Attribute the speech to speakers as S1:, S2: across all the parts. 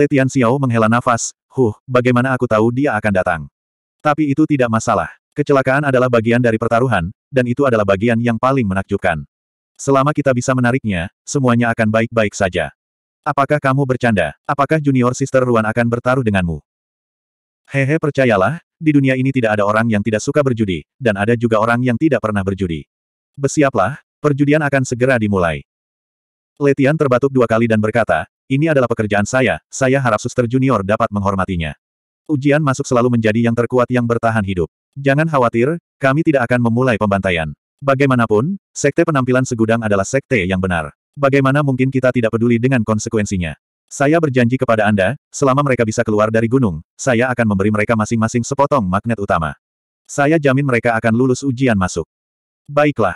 S1: Letian Xiao menghela nafas, huh, bagaimana aku tahu dia akan datang. Tapi itu tidak masalah. Kecelakaan adalah bagian dari pertaruhan, dan itu adalah bagian yang paling menakjubkan. Selama kita bisa menariknya, semuanya akan baik-baik saja. Apakah kamu bercanda? Apakah junior sister Ruan akan bertaruh denganmu? Hehe percayalah, di dunia ini tidak ada orang yang tidak suka berjudi, dan ada juga orang yang tidak pernah berjudi. Bersiaplah, perjudian akan segera dimulai. Letian terbatuk dua kali dan berkata, ini adalah pekerjaan saya, saya harap suster junior dapat menghormatinya. Ujian masuk selalu menjadi yang terkuat yang bertahan hidup. Jangan khawatir, kami tidak akan memulai pembantaian. Bagaimanapun, sekte penampilan segudang adalah sekte yang benar. Bagaimana mungkin kita tidak peduli dengan konsekuensinya? Saya berjanji kepada Anda, selama mereka bisa keluar dari gunung, saya akan memberi mereka masing-masing sepotong magnet utama. Saya jamin mereka akan lulus ujian masuk. Baiklah.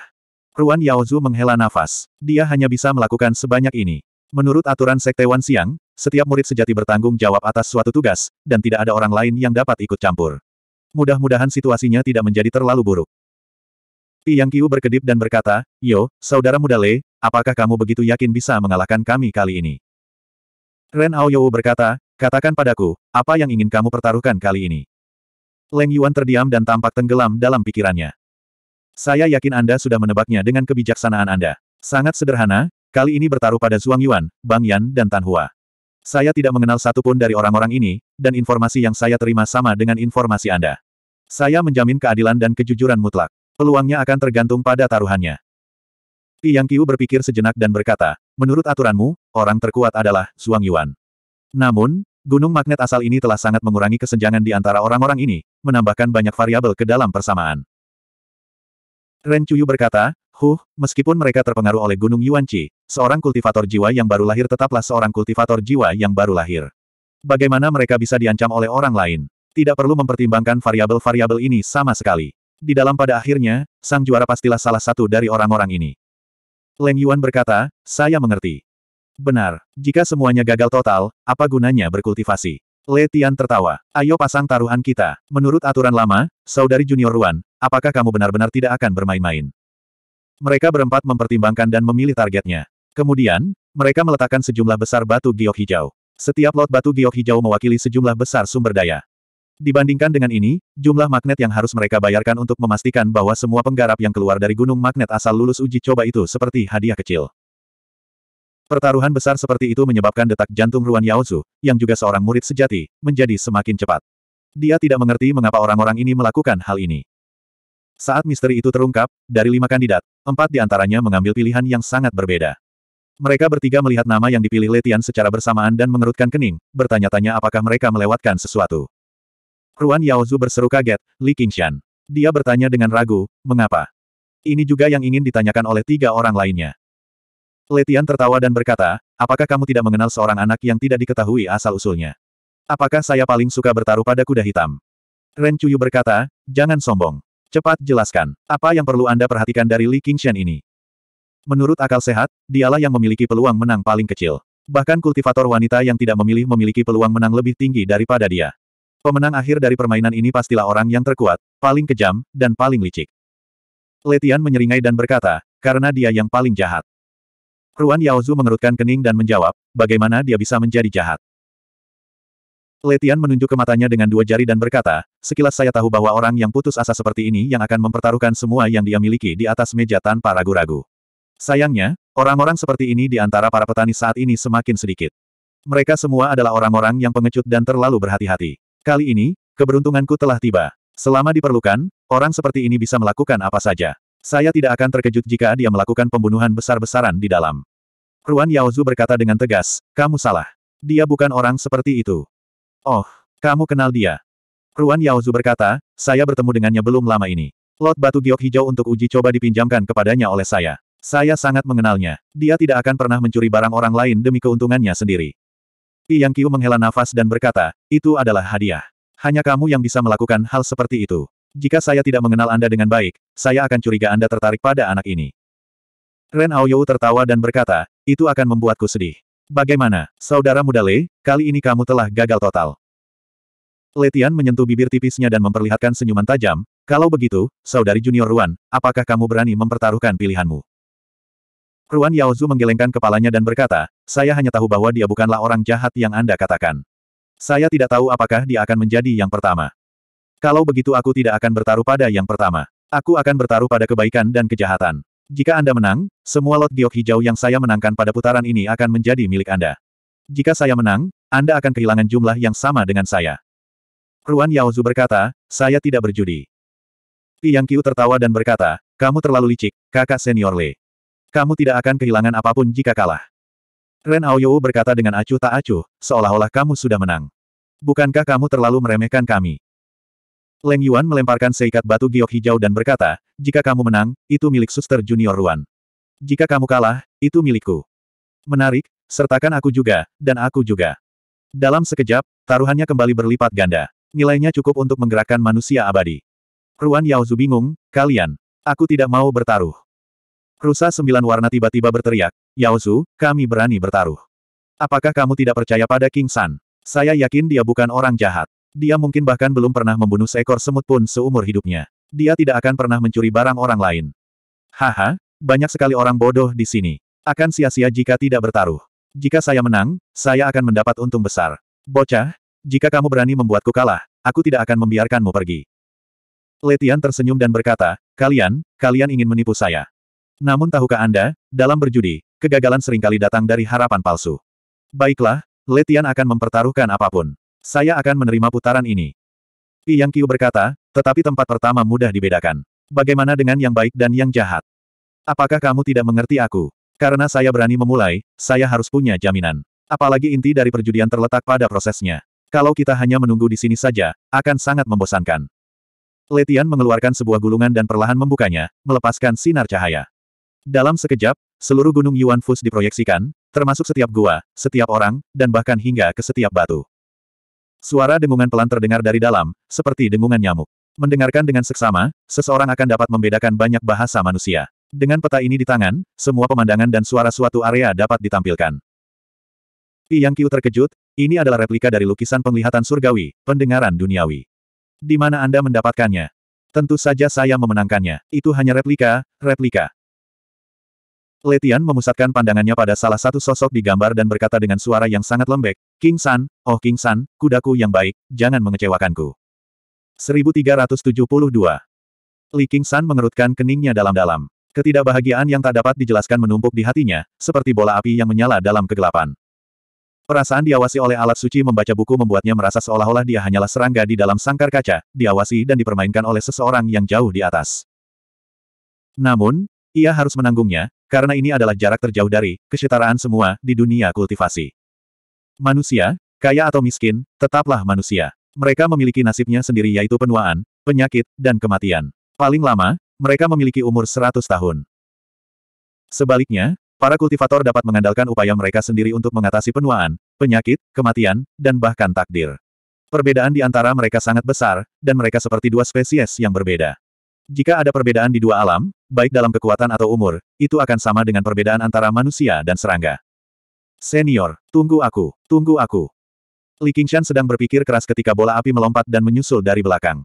S1: Ruan Yaozu menghela nafas. Dia hanya bisa melakukan sebanyak ini. Menurut aturan Sekte Wan Siang, setiap murid sejati bertanggung jawab atas suatu tugas, dan tidak ada orang lain yang dapat ikut campur. Mudah-mudahan situasinya tidak menjadi terlalu buruk. Pi Yang Qiu berkedip dan berkata, Yo, saudara muda Le, apakah kamu begitu yakin bisa mengalahkan kami kali ini? Ren Aoyou berkata, katakan padaku, apa yang ingin kamu pertaruhkan kali ini? Leng Yuan terdiam dan tampak tenggelam dalam pikirannya. Saya yakin Anda sudah menebaknya dengan kebijaksanaan Anda. Sangat sederhana, Kali ini bertaruh pada Zhuang Yuan, Bang Yan dan Tan Hua. Saya tidak mengenal satupun dari orang-orang ini, dan informasi yang saya terima sama dengan informasi Anda. Saya menjamin keadilan dan kejujuran mutlak. Peluangnya akan tergantung pada taruhannya. Yang Qiu berpikir sejenak dan berkata, menurut aturanmu, orang terkuat adalah Zhuang Yuan. Namun, Gunung magnet asal ini telah sangat mengurangi kesenjangan di antara orang-orang ini, menambahkan banyak variabel ke dalam persamaan. Ren Chuyu berkata, Huh, meskipun mereka terpengaruh oleh Gunung Yuanqi, seorang kultivator jiwa yang baru lahir tetaplah seorang kultivator jiwa yang baru lahir. Bagaimana mereka bisa diancam oleh orang lain? Tidak perlu mempertimbangkan variabel-variabel ini sama sekali. Di dalam pada akhirnya, sang juara pastilah salah satu dari orang-orang ini. Leng Yuan berkata, saya mengerti. Benar, jika semuanya gagal total, apa gunanya berkultivasi? Le Tian tertawa. Ayo pasang taruhan kita. Menurut aturan lama, saudari junior Ruan, apakah kamu benar-benar tidak akan bermain-main? Mereka berempat mempertimbangkan dan memilih targetnya. Kemudian, mereka meletakkan sejumlah besar batu giok hijau. Setiap lot batu giok hijau mewakili sejumlah besar sumber daya. Dibandingkan dengan ini, jumlah magnet yang harus mereka bayarkan untuk memastikan bahwa semua penggarap yang keluar dari gunung magnet asal lulus uji coba itu seperti hadiah kecil. Pertaruhan besar seperti itu menyebabkan detak jantung Ruan Yaozu, yang juga seorang murid sejati, menjadi semakin cepat. Dia tidak mengerti mengapa orang-orang ini melakukan hal ini. Saat misteri itu terungkap, dari lima kandidat, empat di antaranya mengambil pilihan yang sangat berbeda. Mereka bertiga melihat nama yang dipilih Letian secara bersamaan dan mengerutkan kening, bertanya-tanya apakah mereka melewatkan sesuatu. Ruan Yaozu berseru kaget, Li Qingshan. Dia bertanya dengan ragu, mengapa? Ini juga yang ingin ditanyakan oleh tiga orang lainnya. Letian tertawa dan berkata, apakah kamu tidak mengenal seorang anak yang tidak diketahui asal-usulnya? Apakah saya paling suka bertaruh pada kuda hitam? Ren Chuyu berkata, jangan sombong. Cepat jelaskan, apa yang perlu Anda perhatikan dari Li Qingshan ini? Menurut akal sehat, dialah yang memiliki peluang menang paling kecil. Bahkan kultivator wanita yang tidak memilih memiliki peluang menang lebih tinggi daripada dia. Pemenang akhir dari permainan ini pastilah orang yang terkuat, paling kejam, dan paling licik. Letian menyeringai dan berkata, karena dia yang paling jahat. Ruan Yaozu mengerutkan kening dan menjawab, bagaimana dia bisa menjadi jahat. Letian menunjuk ke matanya dengan dua jari dan berkata, sekilas saya tahu bahwa orang yang putus asa seperti ini yang akan mempertaruhkan semua yang dia miliki di atas meja tanpa ragu-ragu. Sayangnya, orang-orang seperti ini di antara para petani saat ini semakin sedikit. Mereka semua adalah orang-orang yang pengecut dan terlalu berhati-hati. Kali ini, keberuntunganku telah tiba. Selama diperlukan, orang seperti ini bisa melakukan apa saja. Saya tidak akan terkejut jika dia melakukan pembunuhan besar-besaran di dalam. Ruan Yaozu berkata dengan tegas, kamu salah. Dia bukan orang seperti itu. Oh, kamu kenal dia. Ruan Yaozu berkata, saya bertemu dengannya belum lama ini. Lot batu giok hijau untuk uji coba dipinjamkan kepadanya oleh saya. Saya sangat mengenalnya. Dia tidak akan pernah mencuri barang orang lain demi keuntungannya sendiri. Yang Qiu menghela nafas dan berkata, itu adalah hadiah. Hanya kamu yang bisa melakukan hal seperti itu. Jika saya tidak mengenal Anda dengan baik, saya akan curiga Anda tertarik pada anak ini. Ren Aoyou tertawa dan berkata, itu akan membuatku sedih. Bagaimana, saudara muda Le, kali ini kamu telah gagal total. Letian menyentuh bibir tipisnya dan memperlihatkan senyuman tajam, kalau begitu, saudari junior Ruan, apakah kamu berani mempertaruhkan pilihanmu? Ruan Yaozu menggelengkan kepalanya dan berkata, saya hanya tahu bahwa dia bukanlah orang jahat yang Anda katakan. Saya tidak tahu apakah dia akan menjadi yang pertama. Kalau begitu aku tidak akan bertaruh pada yang pertama. Aku akan bertaruh pada kebaikan dan kejahatan. Jika Anda menang, semua lot giok hijau yang saya menangkan pada putaran ini akan menjadi milik Anda. Jika saya menang, Anda akan kehilangan jumlah yang sama dengan saya. Ruan Yaozu berkata, saya tidak berjudi. Yang Qiu tertawa dan berkata, kamu terlalu licik, kakak senior Le. Kamu tidak akan kehilangan apapun jika kalah. Ren Aoyou berkata dengan acuh tak acuh, seolah-olah kamu sudah menang. Bukankah kamu terlalu meremehkan kami? Leng Yuan melemparkan seikat batu giok hijau dan berkata, jika kamu menang, itu milik suster junior Ruan. Jika kamu kalah, itu milikku. Menarik, sertakan aku juga, dan aku juga. Dalam sekejap, taruhannya kembali berlipat ganda. Nilainya cukup untuk menggerakkan manusia abadi. Ruan Yaozu bingung, kalian. Aku tidak mau bertaruh. Rusa sembilan warna tiba-tiba berteriak, Yaozu, kami berani bertaruh. Apakah kamu tidak percaya pada King San? Saya yakin dia bukan orang jahat. Dia mungkin bahkan belum pernah membunuh seekor semut pun seumur hidupnya. Dia tidak akan pernah mencuri barang orang lain. Haha, banyak sekali orang bodoh di sini. Akan sia-sia jika tidak bertaruh. Jika saya menang, saya akan mendapat untung besar. Bocah, jika kamu berani membuatku kalah, aku tidak akan membiarkanmu pergi. Letian tersenyum dan berkata, kalian, kalian ingin menipu saya. Namun tahukah Anda, dalam berjudi, kegagalan seringkali datang dari harapan palsu. Baiklah, Letian akan mempertaruhkan apapun. Saya akan menerima putaran ini. Pi Yang Qiu berkata, tetapi tempat pertama mudah dibedakan. Bagaimana dengan yang baik dan yang jahat? Apakah kamu tidak mengerti aku? Karena saya berani memulai, saya harus punya jaminan. Apalagi inti dari perjudian terletak pada prosesnya. Kalau kita hanya menunggu di sini saja, akan sangat membosankan. Letian mengeluarkan sebuah gulungan dan perlahan membukanya, melepaskan sinar cahaya. Dalam sekejap, seluruh gunung Yuan Fus diproyeksikan, termasuk setiap gua, setiap orang, dan bahkan hingga ke setiap batu. Suara dengungan pelan terdengar dari dalam, seperti dengungan nyamuk. Mendengarkan dengan seksama, seseorang akan dapat membedakan banyak bahasa manusia. Dengan peta ini di tangan, semua pemandangan dan suara suatu area dapat ditampilkan. Pi Yang Qiu terkejut, ini adalah replika dari lukisan penglihatan surgawi, pendengaran duniawi. Di mana Anda mendapatkannya? Tentu saja saya memenangkannya. Itu hanya replika, replika. Letian memusatkan pandangannya pada salah satu sosok di gambar dan berkata dengan suara yang sangat lembek, King San, oh King San, kudaku yang baik, jangan mengecewakanku. 1372. Li King San mengerutkan keningnya dalam-dalam. Ketidakbahagiaan yang tak dapat dijelaskan menumpuk di hatinya, seperti bola api yang menyala dalam kegelapan. Perasaan diawasi oleh alat suci membaca buku membuatnya merasa seolah-olah dia hanyalah serangga di dalam sangkar kaca, diawasi dan dipermainkan oleh seseorang yang jauh di atas. Namun, ia harus menanggungnya, karena ini adalah jarak terjauh dari kesetaraan semua di dunia kultivasi. Manusia, kaya atau miskin, tetaplah manusia. Mereka memiliki nasibnya sendiri yaitu penuaan, penyakit, dan kematian. Paling lama, mereka memiliki umur 100 tahun. Sebaliknya, para kultivator dapat mengandalkan upaya mereka sendiri untuk mengatasi penuaan, penyakit, kematian, dan bahkan takdir. Perbedaan di antara mereka sangat besar, dan mereka seperti dua spesies yang berbeda. Jika ada perbedaan di dua alam, baik dalam kekuatan atau umur, itu akan sama dengan perbedaan antara manusia dan serangga. Senior, tunggu aku, tunggu aku. Li Qingshan sedang berpikir keras ketika bola api melompat dan menyusul dari belakang.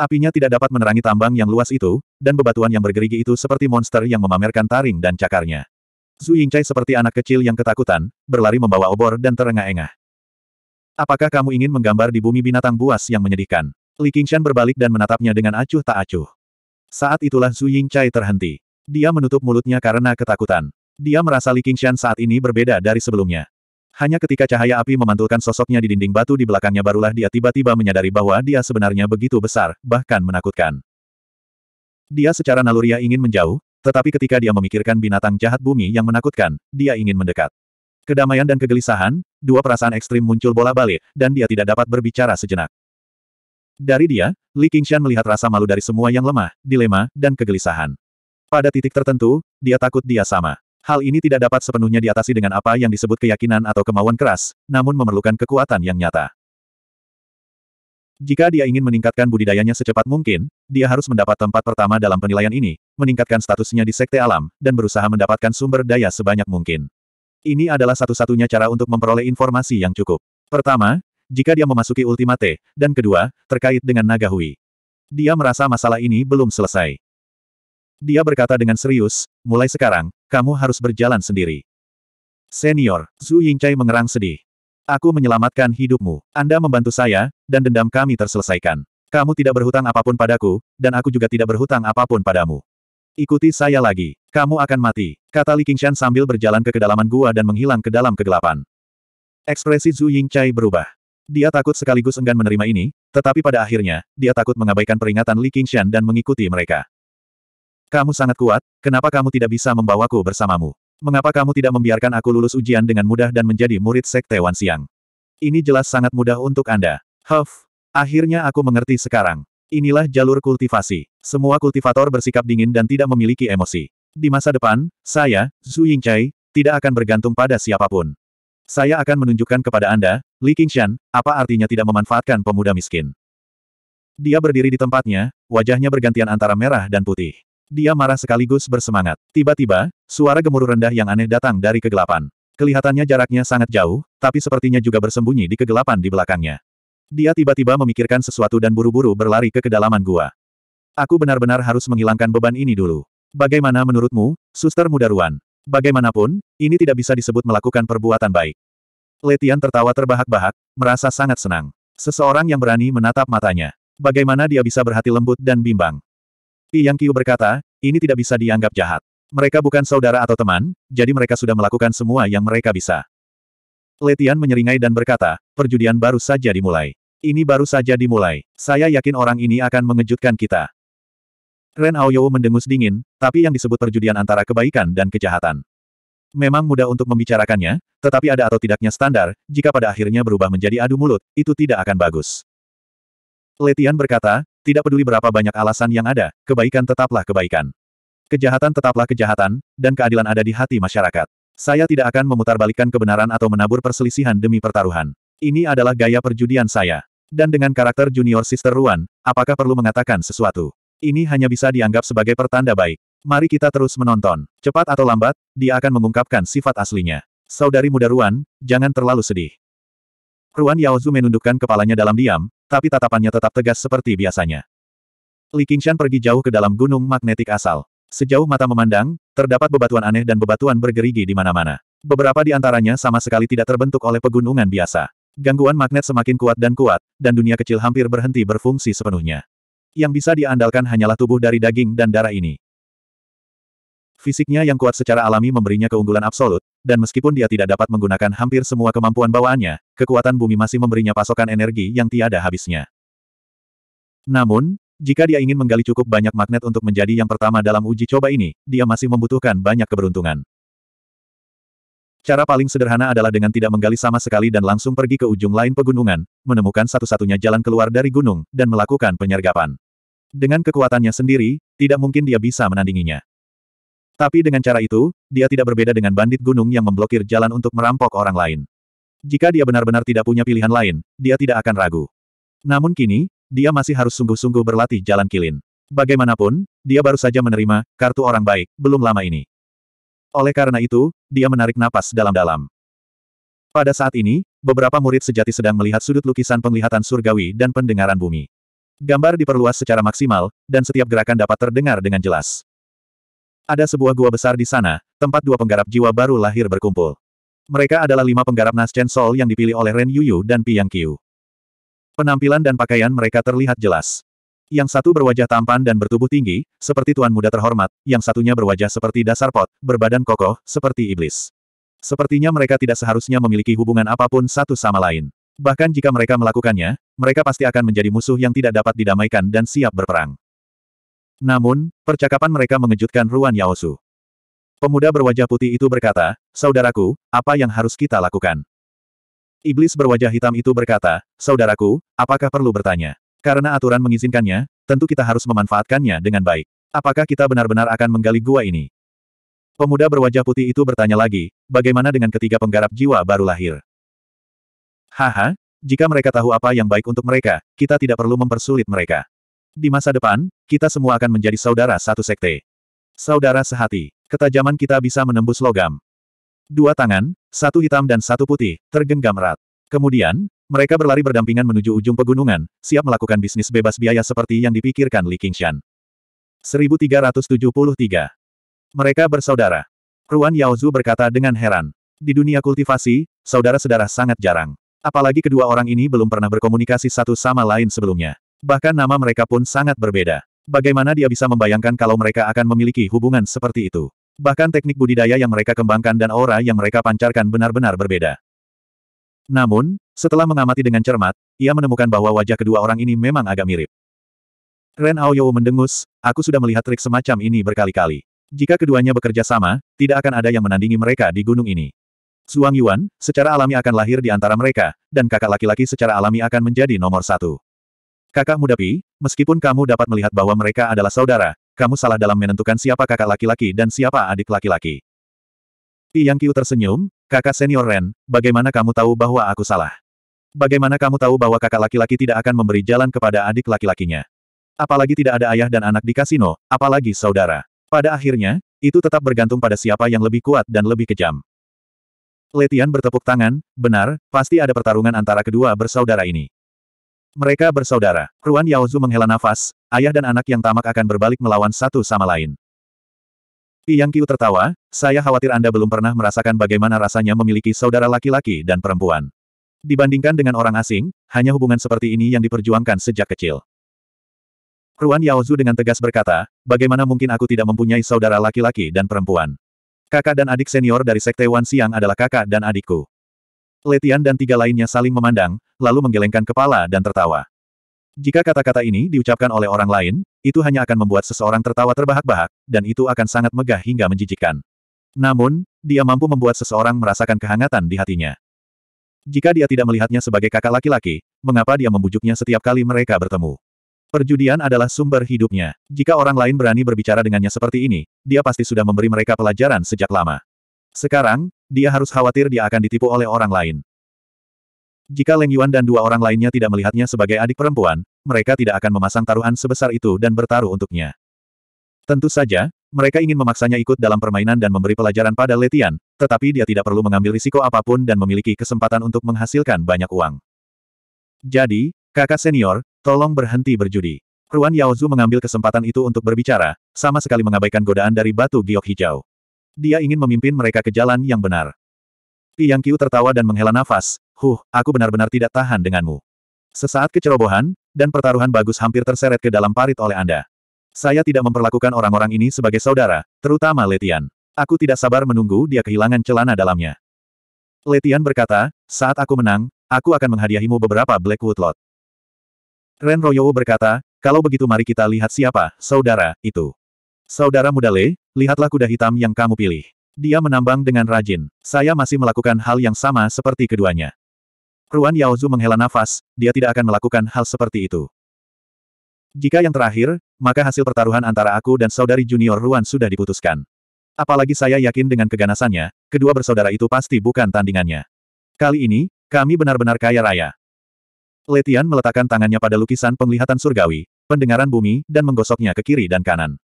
S1: Apinya tidak dapat menerangi tambang yang luas itu, dan bebatuan yang bergerigi itu seperti monster yang memamerkan taring dan cakarnya. Zhu Yingcai seperti anak kecil yang ketakutan, berlari membawa obor dan terengah-engah. Apakah kamu ingin menggambar di bumi binatang buas yang menyedihkan? Li Qingshan berbalik dan menatapnya dengan acuh tak acuh. Saat itulah Zhu Yingcai terhenti. Dia menutup mulutnya karena ketakutan. Dia merasa Li Qingshan saat ini berbeda dari sebelumnya. Hanya ketika cahaya api memantulkan sosoknya di dinding batu di belakangnya barulah dia tiba-tiba menyadari bahwa dia sebenarnya begitu besar, bahkan menakutkan. Dia secara naluriah ingin menjauh, tetapi ketika dia memikirkan binatang jahat bumi yang menakutkan, dia ingin mendekat. Kedamaian dan kegelisahan, dua perasaan ekstrim muncul bola balik, dan dia tidak dapat berbicara sejenak. Dari dia, Li Qingshan melihat rasa malu dari semua yang lemah, dilema, dan kegelisahan. Pada titik tertentu, dia takut dia sama. Hal ini tidak dapat sepenuhnya diatasi dengan apa yang disebut keyakinan atau kemauan keras, namun memerlukan kekuatan yang nyata. Jika dia ingin meningkatkan budidayanya secepat mungkin, dia harus mendapat tempat pertama dalam penilaian ini, meningkatkan statusnya di sekte alam, dan berusaha mendapatkan sumber daya sebanyak mungkin. Ini adalah satu-satunya cara untuk memperoleh informasi yang cukup. Pertama, jika dia memasuki ultimate, dan kedua, terkait dengan naga Dia merasa masalah ini belum selesai. Dia berkata dengan serius, mulai sekarang, kamu harus berjalan sendiri. Senior, Zhu Yingcai mengerang sedih. Aku menyelamatkan hidupmu. Anda membantu saya, dan dendam kami terselesaikan. Kamu tidak berhutang apapun padaku, dan aku juga tidak berhutang apapun padamu. Ikuti saya lagi. Kamu akan mati, kata Li Qingshan sambil berjalan ke kedalaman gua dan menghilang ke dalam kegelapan. Ekspresi Zhu Yingcai berubah. Dia takut sekaligus enggan menerima ini, tetapi pada akhirnya, dia takut mengabaikan peringatan Li Qingshan dan mengikuti mereka. Kamu sangat kuat, kenapa kamu tidak bisa membawaku bersamamu? Mengapa kamu tidak membiarkan aku lulus ujian dengan mudah dan menjadi murid Sekte Wan Siang? Ini jelas sangat mudah untuk Anda. Huff, akhirnya aku mengerti sekarang. Inilah jalur kultivasi. Semua kultivator bersikap dingin dan tidak memiliki emosi. Di masa depan, saya, Zhu Yingchai, tidak akan bergantung pada siapapun. Saya akan menunjukkan kepada Anda, Li Qingshan, apa artinya tidak memanfaatkan pemuda miskin. Dia berdiri di tempatnya, wajahnya bergantian antara merah dan putih. Dia marah sekaligus bersemangat. Tiba-tiba, suara gemuruh rendah yang aneh datang dari kegelapan. Kelihatannya jaraknya sangat jauh, tapi sepertinya juga bersembunyi di kegelapan di belakangnya. Dia tiba-tiba memikirkan sesuatu dan buru-buru berlari ke kedalaman gua. Aku benar-benar harus menghilangkan beban ini dulu. Bagaimana menurutmu, suster muda Ruan? Bagaimanapun, ini tidak bisa disebut melakukan perbuatan baik. Letian tertawa terbahak-bahak, merasa sangat senang. Seseorang yang berani menatap matanya. Bagaimana dia bisa berhati lembut dan bimbang? Yang Qiu berkata, ini tidak bisa dianggap jahat. Mereka bukan saudara atau teman, jadi mereka sudah melakukan semua yang mereka bisa. Letian menyeringai dan berkata, perjudian baru saja dimulai. Ini baru saja dimulai. Saya yakin orang ini akan mengejutkan kita. Ren Aoyou mendengus dingin, tapi yang disebut perjudian antara kebaikan dan kejahatan. Memang mudah untuk membicarakannya, tetapi ada atau tidaknya standar, jika pada akhirnya berubah menjadi adu mulut, itu tidak akan bagus. Letian berkata, tidak peduli berapa banyak alasan yang ada, kebaikan tetaplah kebaikan. Kejahatan tetaplah kejahatan, dan keadilan ada di hati masyarakat. Saya tidak akan memutarbalikkan kebenaran atau menabur perselisihan demi pertaruhan. Ini adalah gaya perjudian saya. Dan dengan karakter junior sister Ruan, apakah perlu mengatakan sesuatu? Ini hanya bisa dianggap sebagai pertanda baik. Mari kita terus menonton. Cepat atau lambat, dia akan mengungkapkan sifat aslinya. Saudari muda Ruan, jangan terlalu sedih. Ruan Yaozu menundukkan kepalanya dalam diam, tapi tatapannya tetap tegas seperti biasanya. Li Qingshan pergi jauh ke dalam gunung magnetik asal. Sejauh mata memandang, terdapat bebatuan aneh dan bebatuan bergerigi di mana-mana. Beberapa di antaranya sama sekali tidak terbentuk oleh pegunungan biasa. Gangguan magnet semakin kuat dan kuat, dan dunia kecil hampir berhenti berfungsi sepenuhnya. Yang bisa diandalkan hanyalah tubuh dari daging dan darah ini. Fisiknya yang kuat secara alami memberinya keunggulan absolut, dan meskipun dia tidak dapat menggunakan hampir semua kemampuan bawaannya, kekuatan bumi masih memberinya pasokan energi yang tiada habisnya. Namun, jika dia ingin menggali cukup banyak magnet untuk menjadi yang pertama dalam uji coba ini, dia masih membutuhkan banyak keberuntungan. Cara paling sederhana adalah dengan tidak menggali sama sekali dan langsung pergi ke ujung lain pegunungan, menemukan satu-satunya jalan keluar dari gunung, dan melakukan penyergapan. Dengan kekuatannya sendiri, tidak mungkin dia bisa menandinginya. Tapi dengan cara itu, dia tidak berbeda dengan bandit gunung yang memblokir jalan untuk merampok orang lain. Jika dia benar-benar tidak punya pilihan lain, dia tidak akan ragu. Namun kini, dia masih harus sungguh-sungguh berlatih jalan kilin. Bagaimanapun, dia baru saja menerima kartu orang baik, belum lama ini. Oleh karena itu, dia menarik napas dalam-dalam. Pada saat ini, beberapa murid sejati sedang melihat sudut lukisan penglihatan surgawi dan pendengaran bumi. Gambar diperluas secara maksimal, dan setiap gerakan dapat terdengar dengan jelas. Ada sebuah gua besar di sana, tempat dua penggarap jiwa baru lahir berkumpul. Mereka adalah lima penggarap Naschen Sol yang dipilih oleh Ren Yuyu dan Piang Qiu. Penampilan dan pakaian mereka terlihat jelas. Yang satu berwajah tampan dan bertubuh tinggi, seperti tuan muda terhormat, yang satunya berwajah seperti dasar pot, berbadan kokoh, seperti iblis. Sepertinya mereka tidak seharusnya memiliki hubungan apapun satu sama lain. Bahkan jika mereka melakukannya, mereka pasti akan menjadi musuh yang tidak dapat didamaikan dan siap berperang. Namun, percakapan mereka mengejutkan Ruan Yaosu. Pemuda berwajah putih itu berkata, Saudaraku, apa yang harus kita lakukan? Iblis berwajah hitam itu berkata, Saudaraku, apakah perlu bertanya? Karena aturan mengizinkannya, tentu kita harus memanfaatkannya dengan baik. Apakah kita benar-benar akan menggali gua ini? Pemuda berwajah putih itu bertanya lagi, bagaimana dengan ketiga penggarap jiwa baru lahir? Haha, jika mereka tahu apa yang baik untuk mereka, kita tidak perlu mempersulit mereka. Di masa depan, kita semua akan menjadi saudara satu sekte. Saudara sehati, ketajaman kita bisa menembus logam. Dua tangan, satu hitam dan satu putih, tergenggam erat. Kemudian, mereka berlari berdampingan menuju ujung pegunungan, siap melakukan bisnis bebas biaya seperti yang dipikirkan Li Qingshan. 1373. Mereka bersaudara. Ruan Yaozu berkata dengan heran. Di dunia kultivasi, saudara-saudara sangat jarang. Apalagi kedua orang ini belum pernah berkomunikasi satu sama lain sebelumnya. Bahkan nama mereka pun sangat berbeda. Bagaimana dia bisa membayangkan kalau mereka akan memiliki hubungan seperti itu? Bahkan teknik budidaya yang mereka kembangkan dan aura yang mereka pancarkan benar-benar berbeda. Namun, setelah mengamati dengan cermat, ia menemukan bahwa wajah kedua orang ini memang agak mirip. Ren Aoyou mendengus, aku sudah melihat trik semacam ini berkali-kali. Jika keduanya bekerja sama, tidak akan ada yang menandingi mereka di gunung ini. Zhuang Yuan, secara alami akan lahir di antara mereka, dan kakak laki-laki secara alami akan menjadi nomor satu. Kakak muda Pi, meskipun kamu dapat melihat bahwa mereka adalah saudara, kamu salah dalam menentukan siapa kakak laki-laki dan siapa adik laki-laki. Pi Yang Kiu tersenyum, kakak senior Ren, bagaimana kamu tahu bahwa aku salah? Bagaimana kamu tahu bahwa kakak laki-laki tidak akan memberi jalan kepada adik laki-lakinya? Apalagi tidak ada ayah dan anak di kasino, apalagi saudara. Pada akhirnya, itu tetap bergantung pada siapa yang lebih kuat dan lebih kejam. Letian bertepuk tangan, benar, pasti ada pertarungan antara kedua bersaudara ini. Mereka bersaudara. Ruan Yaozu menghela nafas, ayah dan anak yang tamak akan berbalik melawan satu sama lain. Yang Qiu tertawa, saya khawatir Anda belum pernah merasakan bagaimana rasanya memiliki saudara laki-laki dan perempuan. Dibandingkan dengan orang asing, hanya hubungan seperti ini yang diperjuangkan sejak kecil. Ruan Yaozu dengan tegas berkata, bagaimana mungkin aku tidak mempunyai saudara laki-laki dan perempuan. Kakak dan adik senior dari Sekte Wan Siang adalah kakak dan adikku. Letian dan tiga lainnya saling memandang, lalu menggelengkan kepala dan tertawa. Jika kata-kata ini diucapkan oleh orang lain, itu hanya akan membuat seseorang tertawa terbahak-bahak, dan itu akan sangat megah hingga menjijikkan. Namun, dia mampu membuat seseorang merasakan kehangatan di hatinya. Jika dia tidak melihatnya sebagai kakak laki-laki, mengapa dia membujuknya setiap kali mereka bertemu? Perjudian adalah sumber hidupnya. Jika orang lain berani berbicara dengannya seperti ini, dia pasti sudah memberi mereka pelajaran sejak lama. Sekarang, dia harus khawatir dia akan ditipu oleh orang lain. Jika Leng Yuan dan dua orang lainnya tidak melihatnya sebagai adik perempuan, mereka tidak akan memasang taruhan sebesar itu dan bertaruh untuknya. Tentu saja, mereka ingin memaksanya ikut dalam permainan dan memberi pelajaran pada Letian, tetapi dia tidak perlu mengambil risiko apapun dan memiliki kesempatan untuk menghasilkan banyak uang. Jadi, kakak senior, tolong berhenti berjudi. Ruan Yaozu mengambil kesempatan itu untuk berbicara, sama sekali mengabaikan godaan dari batu giok hijau. Dia ingin memimpin mereka ke jalan yang benar. Piang Qiu tertawa dan menghela nafas, Huh, aku benar-benar tidak tahan denganmu. Sesaat kecerobohan, dan pertaruhan bagus hampir terseret ke dalam parit oleh Anda. Saya tidak memperlakukan orang-orang ini sebagai saudara, terutama Letian. Aku tidak sabar menunggu dia kehilangan celana dalamnya. Letian berkata, saat aku menang, aku akan menghadiahimu beberapa Blackwood Lot. Ren Royou berkata, kalau begitu mari kita lihat siapa, saudara, itu. Saudara muda Le, lihatlah kuda hitam yang kamu pilih. Dia menambang dengan rajin. Saya masih melakukan hal yang sama seperti keduanya. Ruan Yaozu menghela nafas, dia tidak akan melakukan hal seperti itu. Jika yang terakhir, maka hasil pertaruhan antara aku dan saudari junior Ruan sudah diputuskan. Apalagi saya yakin dengan keganasannya, kedua bersaudara itu pasti bukan tandingannya. Kali ini, kami benar-benar kaya raya. Letian meletakkan tangannya pada lukisan penglihatan surgawi, pendengaran bumi, dan menggosoknya ke kiri dan kanan.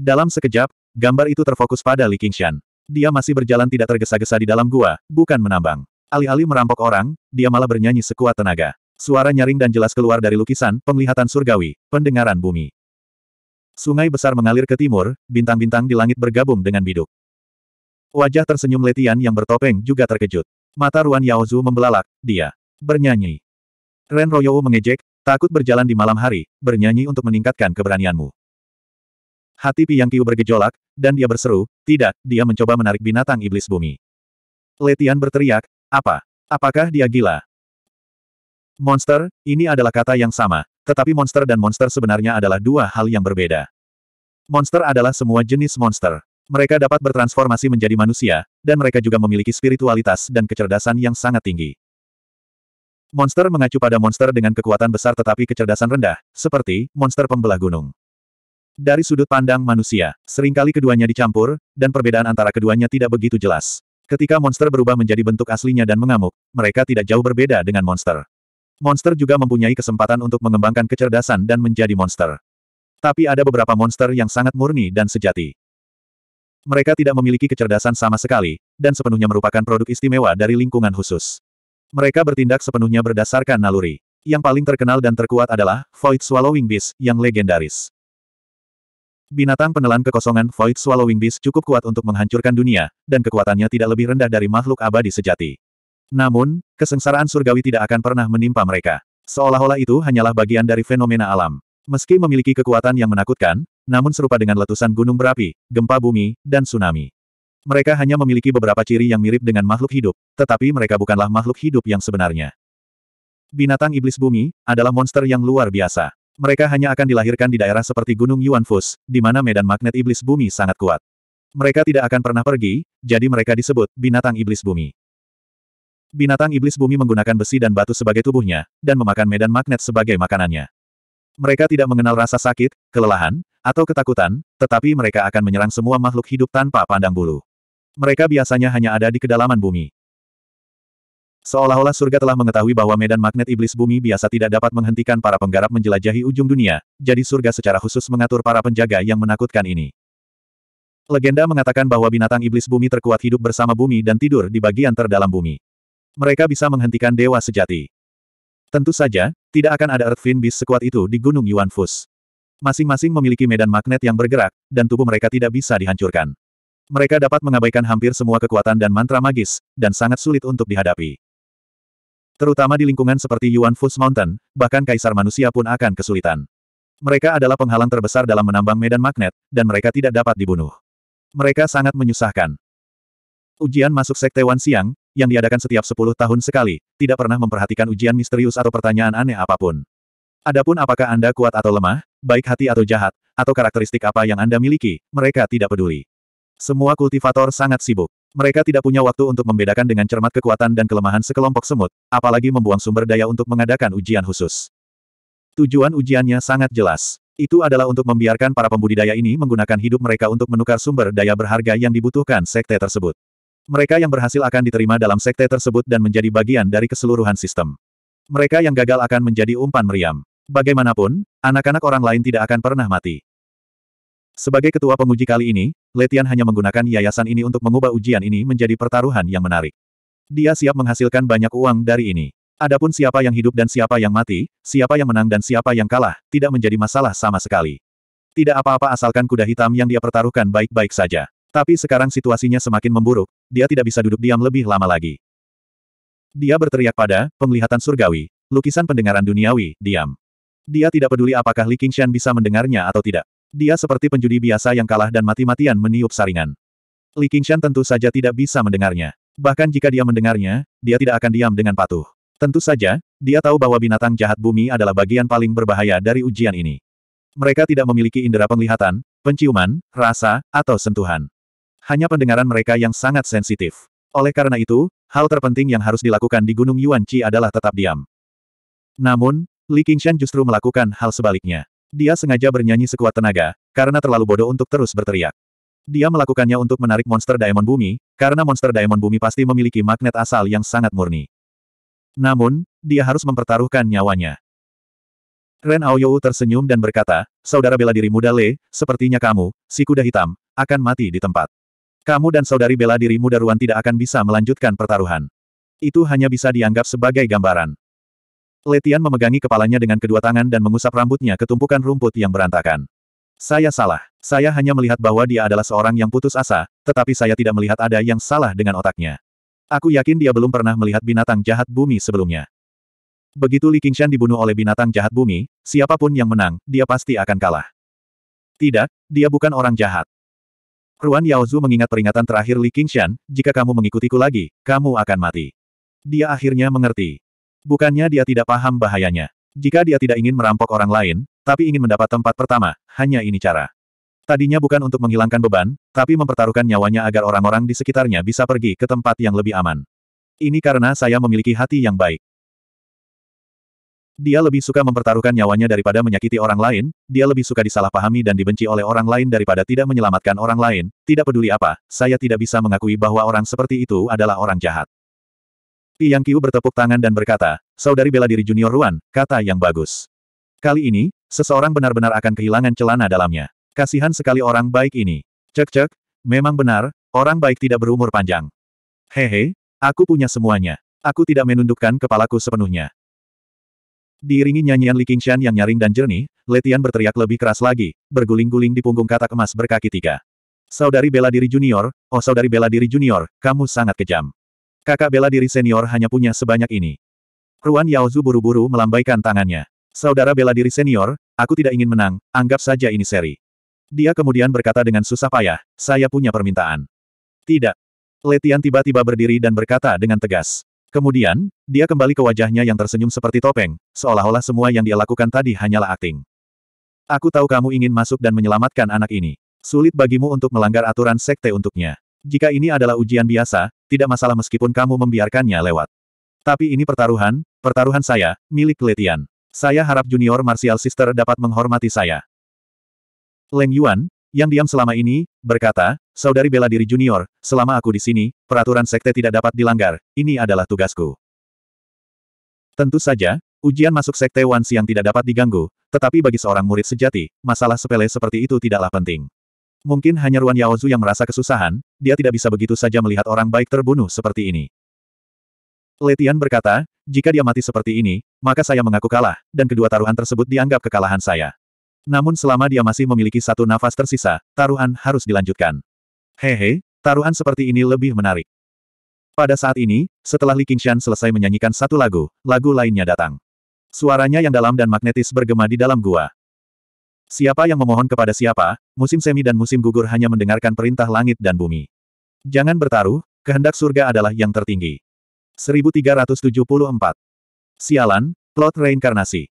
S1: Dalam sekejap, gambar itu terfokus pada Li Qingshan. Dia masih berjalan tidak tergesa-gesa di dalam gua, bukan menambang. Alih-alih merampok orang, dia malah bernyanyi sekuat tenaga. Suara nyaring dan jelas keluar dari lukisan, penglihatan surgawi, pendengaran bumi. Sungai besar mengalir ke timur, bintang-bintang di langit bergabung dengan biduk. Wajah tersenyum Letian yang bertopeng juga terkejut. Mata Ruan Yaozu membelalak, dia bernyanyi. Ren Royou mengejek, takut berjalan di malam hari, bernyanyi untuk meningkatkan keberanianmu. Hati Piang Kiu bergejolak, dan dia berseru, tidak, dia mencoba menarik binatang iblis bumi. Letian berteriak, apa? Apakah dia gila? Monster, ini adalah kata yang sama, tetapi monster dan monster sebenarnya adalah dua hal yang berbeda. Monster adalah semua jenis monster. Mereka dapat bertransformasi menjadi manusia, dan mereka juga memiliki spiritualitas dan kecerdasan yang sangat tinggi. Monster mengacu pada monster dengan kekuatan besar tetapi kecerdasan rendah, seperti monster pembelah gunung. Dari sudut pandang manusia, seringkali keduanya dicampur, dan perbedaan antara keduanya tidak begitu jelas. Ketika monster berubah menjadi bentuk aslinya dan mengamuk, mereka tidak jauh berbeda dengan monster. Monster juga mempunyai kesempatan untuk mengembangkan kecerdasan dan menjadi monster. Tapi ada beberapa monster yang sangat murni dan sejati. Mereka tidak memiliki kecerdasan sama sekali, dan sepenuhnya merupakan produk istimewa dari lingkungan khusus. Mereka bertindak sepenuhnya berdasarkan naluri. Yang paling terkenal dan terkuat adalah Void Swallowing Beast yang legendaris. Binatang penelan kekosongan Void Swallowing Beast cukup kuat untuk menghancurkan dunia, dan kekuatannya tidak lebih rendah dari makhluk abadi sejati. Namun, kesengsaraan surgawi tidak akan pernah menimpa mereka. Seolah-olah itu hanyalah bagian dari fenomena alam. Meski memiliki kekuatan yang menakutkan, namun serupa dengan letusan gunung berapi, gempa bumi, dan tsunami. Mereka hanya memiliki beberapa ciri yang mirip dengan makhluk hidup, tetapi mereka bukanlah makhluk hidup yang sebenarnya. Binatang iblis bumi adalah monster yang luar biasa. Mereka hanya akan dilahirkan di daerah seperti Gunung Yuanfus, di mana medan magnet iblis bumi sangat kuat. Mereka tidak akan pernah pergi, jadi mereka disebut binatang iblis bumi. Binatang iblis bumi menggunakan besi dan batu sebagai tubuhnya, dan memakan medan magnet sebagai makanannya. Mereka tidak mengenal rasa sakit, kelelahan, atau ketakutan, tetapi mereka akan menyerang semua makhluk hidup tanpa pandang bulu. Mereka biasanya hanya ada di kedalaman bumi. Seolah-olah surga telah mengetahui bahwa medan magnet iblis bumi biasa tidak dapat menghentikan para penggarap menjelajahi ujung dunia, jadi surga secara khusus mengatur para penjaga yang menakutkan ini. Legenda mengatakan bahwa binatang iblis bumi terkuat hidup bersama bumi dan tidur di bagian terdalam bumi. Mereka bisa menghentikan dewa sejati. Tentu saja, tidak akan ada Earthfin Beast sekuat itu di Gunung Yuanfus. Masing-masing memiliki medan magnet yang bergerak, dan tubuh mereka tidak bisa dihancurkan. Mereka dapat mengabaikan hampir semua kekuatan dan mantra magis, dan sangat sulit untuk dihadapi. Terutama di lingkungan seperti Yuan Fus Mountain, bahkan kaisar manusia pun akan kesulitan. Mereka adalah penghalang terbesar dalam menambang medan magnet, dan mereka tidak dapat dibunuh. Mereka sangat menyusahkan. Ujian masuk Sekte Wan Siang, yang diadakan setiap 10 tahun sekali, tidak pernah memperhatikan ujian misterius atau pertanyaan aneh apapun. Adapun apakah Anda kuat atau lemah, baik hati atau jahat, atau karakteristik apa yang Anda miliki, mereka tidak peduli. Semua kultivator sangat sibuk. Mereka tidak punya waktu untuk membedakan dengan cermat kekuatan dan kelemahan sekelompok semut, apalagi membuang sumber daya untuk mengadakan ujian khusus. Tujuan ujiannya sangat jelas. Itu adalah untuk membiarkan para pembudidaya ini menggunakan hidup mereka untuk menukar sumber daya berharga yang dibutuhkan sekte tersebut. Mereka yang berhasil akan diterima dalam sekte tersebut dan menjadi bagian dari keseluruhan sistem. Mereka yang gagal akan menjadi umpan meriam. Bagaimanapun, anak-anak orang lain tidak akan pernah mati. Sebagai ketua penguji kali ini, Letian hanya menggunakan yayasan ini untuk mengubah ujian ini menjadi pertaruhan yang menarik. Dia siap menghasilkan banyak uang dari ini. Adapun siapa yang hidup dan siapa yang mati, siapa yang menang dan siapa yang kalah, tidak menjadi masalah sama sekali. Tidak apa-apa asalkan kuda hitam yang dia pertaruhkan baik-baik saja. Tapi sekarang situasinya semakin memburuk, dia tidak bisa duduk diam lebih lama lagi. Dia berteriak pada, penglihatan surgawi, lukisan pendengaran duniawi, diam. Dia tidak peduli apakah Li Qingshan bisa mendengarnya atau tidak. Dia seperti penjudi biasa yang kalah dan mati-matian meniup saringan. Li Qingshan tentu saja tidak bisa mendengarnya. Bahkan jika dia mendengarnya, dia tidak akan diam dengan patuh. Tentu saja, dia tahu bahwa binatang jahat bumi adalah bagian paling berbahaya dari ujian ini. Mereka tidak memiliki indera penglihatan, penciuman, rasa, atau sentuhan. Hanya pendengaran mereka yang sangat sensitif. Oleh karena itu, hal terpenting yang harus dilakukan di Gunung Yuan Qi adalah tetap diam. Namun, Li Qingshan justru melakukan hal sebaliknya. Dia sengaja bernyanyi sekuat tenaga, karena terlalu bodoh untuk terus berteriak. Dia melakukannya untuk menarik monster Diamond Bumi, karena monster Diamond Bumi pasti memiliki magnet asal yang sangat murni. Namun, dia harus mempertaruhkan nyawanya. Ren Aoyou tersenyum dan berkata, Saudara bela diri muda Le, sepertinya kamu, si kuda hitam, akan mati di tempat. Kamu dan saudari bela diri muda Ruan tidak akan bisa melanjutkan pertaruhan. Itu hanya bisa dianggap sebagai gambaran. Letian memegangi kepalanya dengan kedua tangan dan mengusap rambutnya ke tumpukan rumput yang berantakan. Saya salah. Saya hanya melihat bahwa dia adalah seorang yang putus asa, tetapi saya tidak melihat ada yang salah dengan otaknya. Aku yakin dia belum pernah melihat binatang jahat bumi sebelumnya. Begitu Li Qingshan dibunuh oleh binatang jahat bumi, siapapun yang menang, dia pasti akan kalah. Tidak, dia bukan orang jahat. Ruan Yaozu mengingat peringatan terakhir Li Qingshan, jika kamu mengikutiku lagi, kamu akan mati. Dia akhirnya mengerti. Bukannya dia tidak paham bahayanya. Jika dia tidak ingin merampok orang lain, tapi ingin mendapat tempat pertama, hanya ini cara. Tadinya bukan untuk menghilangkan beban, tapi mempertaruhkan nyawanya agar orang-orang di sekitarnya bisa pergi ke tempat yang lebih aman. Ini karena saya memiliki hati yang baik. Dia lebih suka mempertaruhkan nyawanya daripada menyakiti orang lain, dia lebih suka disalahpahami dan dibenci oleh orang lain daripada tidak menyelamatkan orang lain, tidak peduli apa, saya tidak bisa mengakui bahwa orang seperti itu adalah orang jahat. Yang Qiu bertepuk tangan dan berkata, Saudari bela diri Junior Ruan, kata yang bagus. Kali ini, seseorang benar-benar akan kehilangan celana dalamnya. Kasihan sekali orang baik ini. Cek-cek, memang benar, orang baik tidak berumur panjang. Hehe, aku punya semuanya. Aku tidak menundukkan kepalaku sepenuhnya. Diiringi nyanyian Li Qingshan yang nyaring dan jernih, Letian berteriak lebih keras lagi, berguling-guling di punggung kata emas berkaki tiga. Saudari bela diri junior, oh saudari bela diri junior, kamu sangat kejam. Kakak bela diri senior hanya punya sebanyak ini. Ruan Yaozu buru-buru melambaikan tangannya. Saudara bela diri senior, aku tidak ingin menang, anggap saja ini seri. Dia kemudian berkata dengan susah payah, saya punya permintaan. Tidak. Letian tiba-tiba berdiri dan berkata dengan tegas. Kemudian, dia kembali ke wajahnya yang tersenyum seperti topeng, seolah-olah semua yang dia lakukan tadi hanyalah akting. Aku tahu kamu ingin masuk dan menyelamatkan anak ini. Sulit bagimu untuk melanggar aturan sekte untuknya. Jika ini adalah ujian biasa, tidak masalah meskipun kamu membiarkannya lewat. Tapi ini pertaruhan, pertaruhan saya, milik Letian. Saya harap junior martial sister dapat menghormati saya. Leng Yuan, yang diam selama ini, berkata, Saudari bela diri junior, selama aku di sini, peraturan sekte tidak dapat dilanggar, ini adalah tugasku. Tentu saja, ujian masuk sekte Wan Siang tidak dapat diganggu, tetapi bagi seorang murid sejati, masalah sepele seperti itu tidaklah penting. Mungkin hanya Ruan Yaozu yang merasa kesusahan, dia tidak bisa begitu saja melihat orang baik terbunuh seperti ini. Letian berkata, jika dia mati seperti ini, maka saya mengaku kalah, dan kedua taruhan tersebut dianggap kekalahan saya. Namun selama dia masih memiliki satu nafas tersisa, taruhan harus dilanjutkan. Hehe, taruhan seperti ini lebih menarik. Pada saat ini, setelah Li Qingshan selesai menyanyikan satu lagu, lagu lainnya datang. Suaranya yang dalam dan magnetis bergema di dalam gua. Siapa yang memohon kepada siapa, musim semi dan musim gugur hanya mendengarkan perintah langit dan bumi. Jangan bertaruh, kehendak surga adalah yang tertinggi. 1374. Sialan, plot reinkarnasi.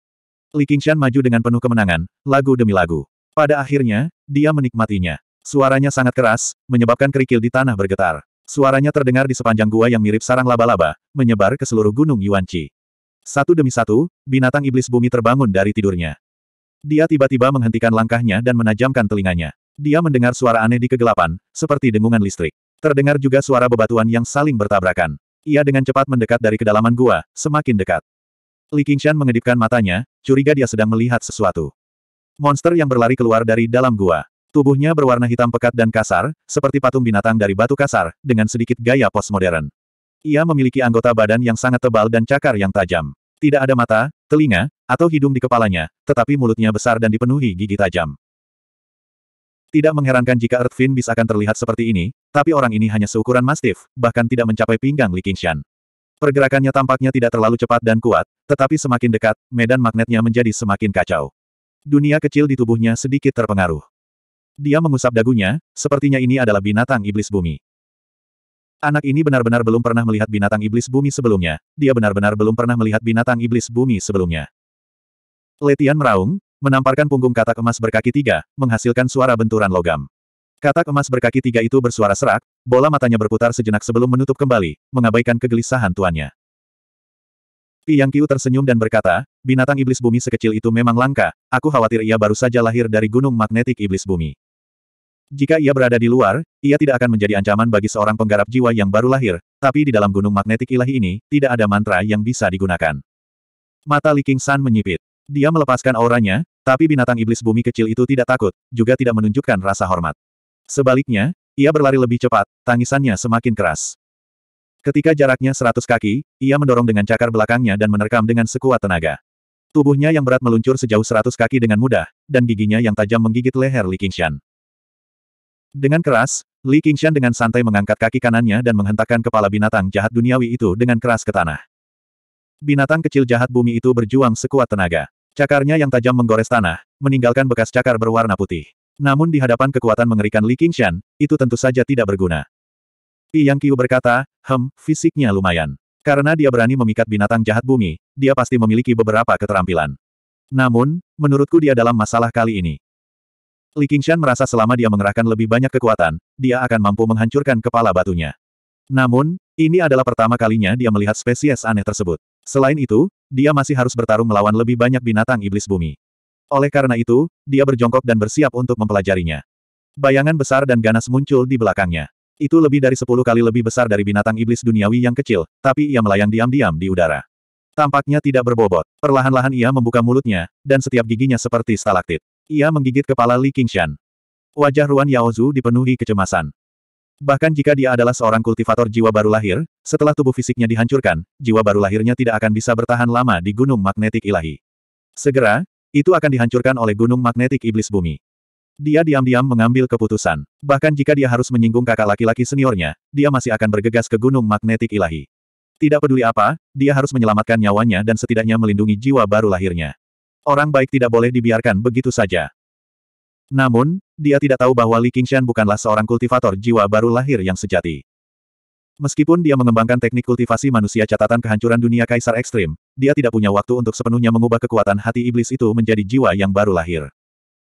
S1: Li Qingshan maju dengan penuh kemenangan, lagu demi lagu. Pada akhirnya, dia menikmatinya. Suaranya sangat keras, menyebabkan kerikil di tanah bergetar. Suaranya terdengar di sepanjang gua yang mirip sarang laba-laba, menyebar ke seluruh gunung Yuanqi. Satu demi satu, binatang iblis bumi terbangun dari tidurnya. Dia tiba-tiba menghentikan langkahnya dan menajamkan telinganya. Dia mendengar suara aneh di kegelapan, seperti dengungan listrik. Terdengar juga suara bebatuan yang saling bertabrakan. Ia dengan cepat mendekat dari kedalaman gua, semakin dekat. Li Qingshan mengedipkan matanya, curiga dia sedang melihat sesuatu. Monster yang berlari keluar dari dalam gua. Tubuhnya berwarna hitam pekat dan kasar, seperti patung binatang dari batu kasar, dengan sedikit gaya postmodern. Ia memiliki anggota badan yang sangat tebal dan cakar yang tajam. Tidak ada mata, telinga, atau hidung di kepalanya, tetapi mulutnya besar dan dipenuhi gigi tajam. Tidak mengherankan jika Earthfin bisa akan terlihat seperti ini, tapi orang ini hanya seukuran mastif, bahkan tidak mencapai pinggang Li Qingshan. Pergerakannya tampaknya tidak terlalu cepat dan kuat, tetapi semakin dekat, medan magnetnya menjadi semakin kacau. Dunia kecil di tubuhnya sedikit terpengaruh. Dia mengusap dagunya, sepertinya ini adalah binatang iblis bumi. Anak ini benar-benar belum pernah melihat binatang iblis bumi sebelumnya. Dia benar-benar belum pernah melihat binatang iblis bumi sebelumnya. Letian meraung, menamparkan punggung katak emas berkaki tiga, menghasilkan suara benturan logam. Katak emas berkaki tiga itu bersuara serak, bola matanya berputar sejenak sebelum menutup kembali, mengabaikan kegelisahan tuannya. Yang Kiu tersenyum dan berkata, binatang iblis bumi sekecil itu memang langka, aku khawatir ia baru saja lahir dari gunung magnetik iblis bumi. Jika ia berada di luar, ia tidak akan menjadi ancaman bagi seorang penggarap jiwa yang baru lahir, tapi di dalam gunung magnetik ilahi ini, tidak ada mantra yang bisa digunakan. Mata Li King San menyipit. Dia melepaskan auranya, tapi binatang iblis bumi kecil itu tidak takut, juga tidak menunjukkan rasa hormat. Sebaliknya, ia berlari lebih cepat, tangisannya semakin keras. Ketika jaraknya seratus kaki, ia mendorong dengan cakar belakangnya dan menerkam dengan sekuat tenaga. Tubuhnya yang berat meluncur sejauh seratus kaki dengan mudah, dan giginya yang tajam menggigit leher Li Qingshan. Dengan keras, Li Qingshan dengan santai mengangkat kaki kanannya dan menghentakkan kepala binatang jahat duniawi itu dengan keras ke tanah. Binatang kecil jahat bumi itu berjuang sekuat tenaga. Cakarnya yang tajam menggores tanah, meninggalkan bekas cakar berwarna putih. Namun di hadapan kekuatan mengerikan Li Qingshan, itu tentu saja tidak berguna. Pi Yang Qiu berkata, hem, fisiknya lumayan. Karena dia berani memikat binatang jahat bumi, dia pasti memiliki beberapa keterampilan. Namun, menurutku dia dalam masalah kali ini. Li Qingshan merasa selama dia mengerahkan lebih banyak kekuatan, dia akan mampu menghancurkan kepala batunya. Namun, ini adalah pertama kalinya dia melihat spesies aneh tersebut. Selain itu, dia masih harus bertarung melawan lebih banyak binatang iblis bumi. Oleh karena itu, dia berjongkok dan bersiap untuk mempelajarinya. Bayangan besar dan ganas muncul di belakangnya. Itu lebih dari sepuluh kali lebih besar dari binatang iblis duniawi yang kecil, tapi ia melayang diam-diam di udara. Tampaknya tidak berbobot. Perlahan-lahan ia membuka mulutnya, dan setiap giginya seperti stalaktit. Ia menggigit kepala Li Qingshan. Wajah Ruan Yaozu dipenuhi kecemasan. Bahkan jika dia adalah seorang kultivator jiwa baru lahir, setelah tubuh fisiknya dihancurkan, jiwa baru lahirnya tidak akan bisa bertahan lama di gunung magnetik ilahi. Segera, itu akan dihancurkan oleh gunung magnetik iblis bumi. Dia diam-diam mengambil keputusan. Bahkan jika dia harus menyinggung kakak laki-laki seniornya, dia masih akan bergegas ke gunung magnetik ilahi. Tidak peduli apa, dia harus menyelamatkan nyawanya dan setidaknya melindungi jiwa baru lahirnya. Orang baik tidak boleh dibiarkan begitu saja. Namun, dia tidak tahu bahwa Li Qingshan bukanlah seorang kultivator jiwa baru lahir yang sejati. Meskipun dia mengembangkan teknik kultivasi manusia catatan kehancuran dunia kaisar ekstrim, dia tidak punya waktu untuk sepenuhnya mengubah kekuatan hati iblis itu menjadi jiwa yang baru lahir.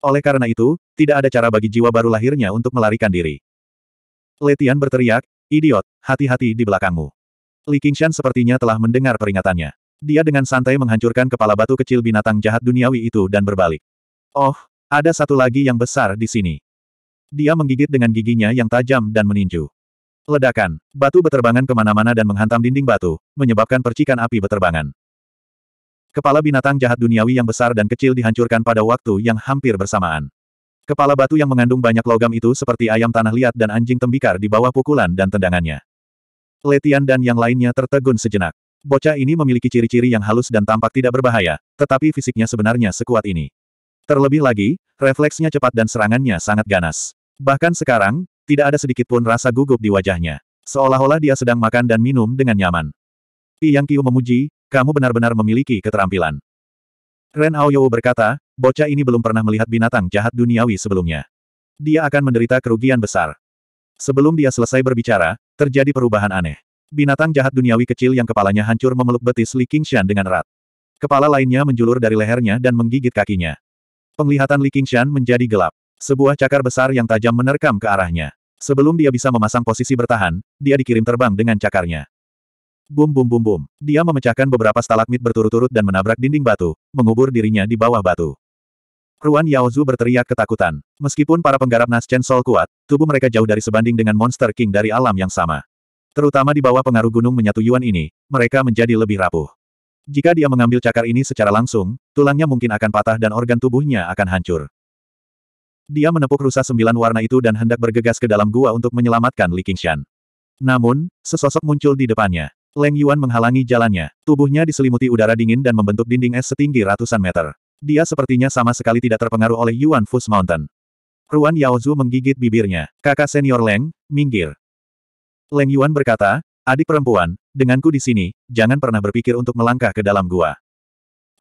S1: Oleh karena itu, tidak ada cara bagi jiwa baru lahirnya untuk melarikan diri. Letian berteriak, idiot, hati-hati di belakangmu. Li Qingshan sepertinya telah mendengar peringatannya. Dia dengan santai menghancurkan kepala batu kecil binatang jahat duniawi itu dan berbalik. Oh, ada satu lagi yang besar di sini. Dia menggigit dengan giginya yang tajam dan meninju. Ledakan, batu beterbangan kemana-mana dan menghantam dinding batu, menyebabkan percikan api beterbangan. Kepala binatang jahat duniawi yang besar dan kecil dihancurkan pada waktu yang hampir bersamaan. Kepala batu yang mengandung banyak logam itu seperti ayam tanah liat dan anjing tembikar di bawah pukulan dan tendangannya. Letian dan yang lainnya tertegun sejenak. Bocah ini memiliki ciri-ciri yang halus dan tampak tidak berbahaya, tetapi fisiknya sebenarnya sekuat ini. Terlebih lagi, refleksnya cepat dan serangannya sangat ganas. Bahkan sekarang, tidak ada sedikit pun rasa gugup di wajahnya. Seolah-olah dia sedang makan dan minum dengan nyaman. Pi Yang Qiu memuji, kamu benar-benar memiliki keterampilan. Ren Aoyou berkata, bocah ini belum pernah melihat binatang jahat duniawi sebelumnya. Dia akan menderita kerugian besar. Sebelum dia selesai berbicara, terjadi perubahan aneh. Binatang jahat duniawi kecil yang kepalanya hancur memeluk betis Li Qingshan dengan erat. Kepala lainnya menjulur dari lehernya dan menggigit kakinya. Penglihatan Li Qingshan menjadi gelap. Sebuah cakar besar yang tajam menerkam ke arahnya. Sebelum dia bisa memasang posisi bertahan, dia dikirim terbang dengan cakarnya. Bum bum bum bum. Dia memecahkan beberapa stalagmit berturut-turut dan menabrak dinding batu, mengubur dirinya di bawah batu. Ruan Yaozu berteriak ketakutan. Meskipun para penggarap Naschen Sol kuat, tubuh mereka jauh dari sebanding dengan monster king dari alam yang sama. Terutama di bawah pengaruh gunung menyatu Yuan ini, mereka menjadi lebih rapuh. Jika dia mengambil cakar ini secara langsung, tulangnya mungkin akan patah dan organ tubuhnya akan hancur. Dia menepuk rusa sembilan warna itu dan hendak bergegas ke dalam gua untuk menyelamatkan Li Qingshan. Namun, sesosok muncul di depannya. Leng Yuan menghalangi jalannya. Tubuhnya diselimuti udara dingin dan membentuk dinding es setinggi ratusan meter. Dia sepertinya sama sekali tidak terpengaruh oleh Yuan Fus Mountain. Ruan Yaozu menggigit bibirnya. Kakak senior Leng, minggir. Leng Yuan berkata, adik perempuan, denganku di sini, jangan pernah berpikir untuk melangkah ke dalam gua.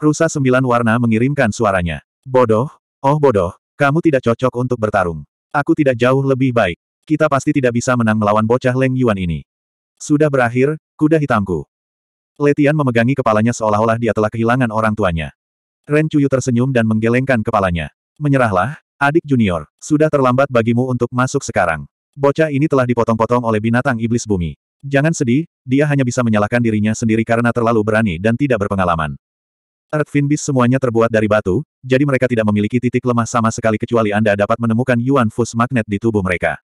S1: Rusa sembilan warna mengirimkan suaranya. Bodoh, oh bodoh, kamu tidak cocok untuk bertarung. Aku tidak jauh lebih baik. Kita pasti tidak bisa menang melawan bocah Leng Yuan ini. Sudah berakhir, kuda hitamku. Letian memegangi kepalanya seolah-olah dia telah kehilangan orang tuanya. Ren Cuyu tersenyum dan menggelengkan kepalanya. Menyerahlah, adik junior. Sudah terlambat bagimu untuk masuk sekarang. Bocah ini telah dipotong-potong oleh binatang iblis bumi. Jangan sedih, dia hanya bisa menyalahkan dirinya sendiri karena terlalu berani dan tidak berpengalaman. Earthfin Beast semuanya terbuat dari batu, jadi mereka tidak memiliki titik lemah sama sekali kecuali Anda dapat menemukan Yuan Fus Magnet di tubuh mereka.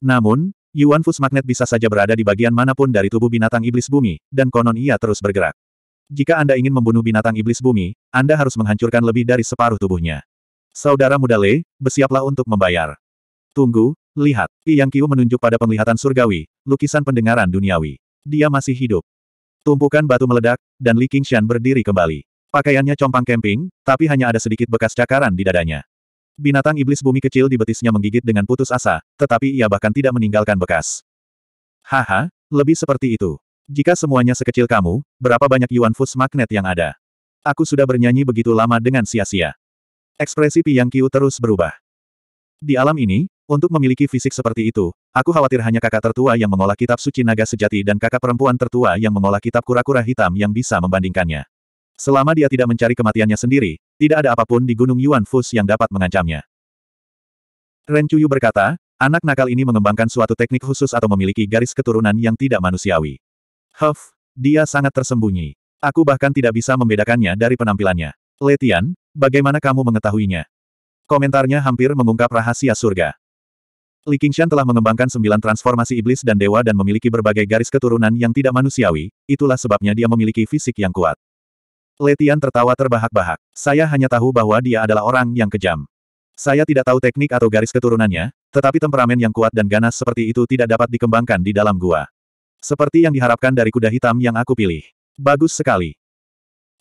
S1: Namun, Yuan Fus Magnet bisa saja berada di bagian manapun dari tubuh binatang iblis bumi, dan konon ia terus bergerak. Jika Anda ingin membunuh binatang iblis bumi, Anda harus menghancurkan lebih dari separuh tubuhnya. Saudara muda Le, bersiaplah untuk membayar. Tunggu, lihat. Yang Qiu menunjuk pada penglihatan surgawi, lukisan pendengaran duniawi. Dia masih hidup. Tumpukan batu meledak, dan Li Qingshan berdiri kembali. Pakaiannya compang kemping, tapi hanya ada sedikit bekas cakaran di dadanya. Binatang iblis bumi kecil di betisnya menggigit dengan putus asa, tetapi ia bahkan tidak meninggalkan bekas. Haha, lebih seperti itu. Jika semuanya sekecil kamu, berapa banyak Yuan Fus magnet yang ada? Aku sudah bernyanyi begitu lama dengan sia-sia. Ekspresi Pi Yang Qiu terus berubah. Di alam ini, untuk memiliki fisik seperti itu, aku khawatir hanya kakak tertua yang mengolah kitab suci naga sejati dan kakak perempuan tertua yang mengolah kitab kura-kura hitam yang bisa membandingkannya. Selama dia tidak mencari kematiannya sendiri, tidak ada apapun di Gunung Yuan Fus yang dapat mengancamnya. Ren Chuyu berkata, anak nakal ini mengembangkan suatu teknik khusus atau memiliki garis keturunan yang tidak manusiawi. Huff, dia sangat tersembunyi. Aku bahkan tidak bisa membedakannya dari penampilannya. Letian, bagaimana kamu mengetahuinya? Komentarnya hampir mengungkap rahasia surga. Li Qingshan telah mengembangkan sembilan transformasi iblis dan dewa dan memiliki berbagai garis keturunan yang tidak manusiawi, itulah sebabnya dia memiliki fisik yang kuat. Letian tertawa terbahak-bahak. Saya hanya tahu bahwa dia adalah orang yang kejam. Saya tidak tahu teknik atau garis keturunannya, tetapi temperamen yang kuat dan ganas seperti itu tidak dapat dikembangkan di dalam gua. Seperti yang diharapkan dari kuda hitam yang aku pilih. Bagus sekali.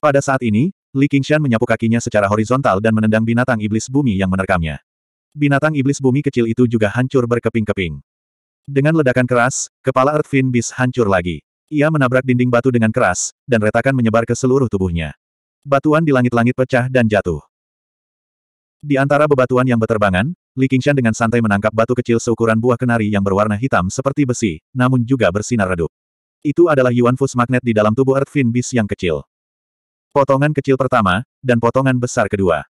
S1: Pada saat ini, Li Qingshan menyapu kakinya secara horizontal dan menendang binatang iblis bumi yang menerkamnya. Binatang iblis bumi kecil itu juga hancur berkeping-keping. Dengan ledakan keras, kepala Earthfin bis hancur lagi. Ia menabrak dinding batu dengan keras, dan retakan menyebar ke seluruh tubuhnya. Batuan di langit-langit pecah dan jatuh. Di antara bebatuan yang berterbangan, Li Qingshan dengan santai menangkap batu kecil seukuran buah kenari yang berwarna hitam seperti besi, namun juga bersinar redup. Itu adalah Yuan Fus Magnet di dalam tubuh Earthfin bis yang kecil. Potongan kecil pertama, dan potongan besar kedua.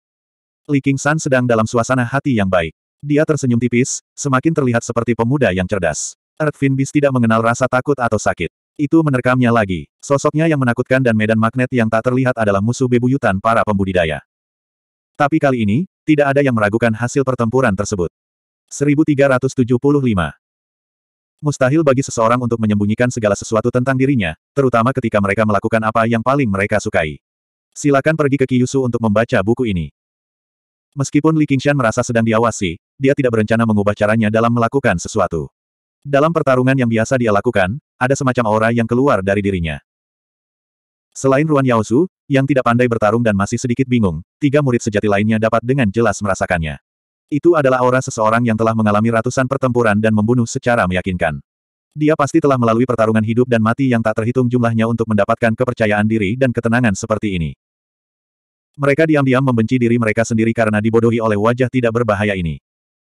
S1: Li Qingshan sedang dalam suasana hati yang baik. Dia tersenyum tipis, semakin terlihat seperti pemuda yang cerdas. Earth Fin Beast tidak mengenal rasa takut atau sakit. Itu menerkamnya lagi. Sosoknya yang menakutkan dan medan magnet yang tak terlihat adalah musuh bebuyutan para pembudidaya. Tapi kali ini, tidak ada yang meragukan hasil pertempuran tersebut. 1375 Mustahil bagi seseorang untuk menyembunyikan segala sesuatu tentang dirinya, terutama ketika mereka melakukan apa yang paling mereka sukai. Silakan pergi ke Kyusu untuk membaca buku ini. Meskipun Li Qingshan merasa sedang diawasi, dia tidak berencana mengubah caranya dalam melakukan sesuatu. Dalam pertarungan yang biasa dia lakukan, ada semacam aura yang keluar dari dirinya. Selain Ruan Yaosu, yang tidak pandai bertarung dan masih sedikit bingung, tiga murid sejati lainnya dapat dengan jelas merasakannya. Itu adalah aura seseorang yang telah mengalami ratusan pertempuran dan membunuh secara meyakinkan. Dia pasti telah melalui pertarungan hidup dan mati yang tak terhitung jumlahnya untuk mendapatkan kepercayaan diri dan ketenangan seperti ini. Mereka diam-diam membenci diri mereka sendiri karena dibodohi oleh wajah tidak berbahaya ini.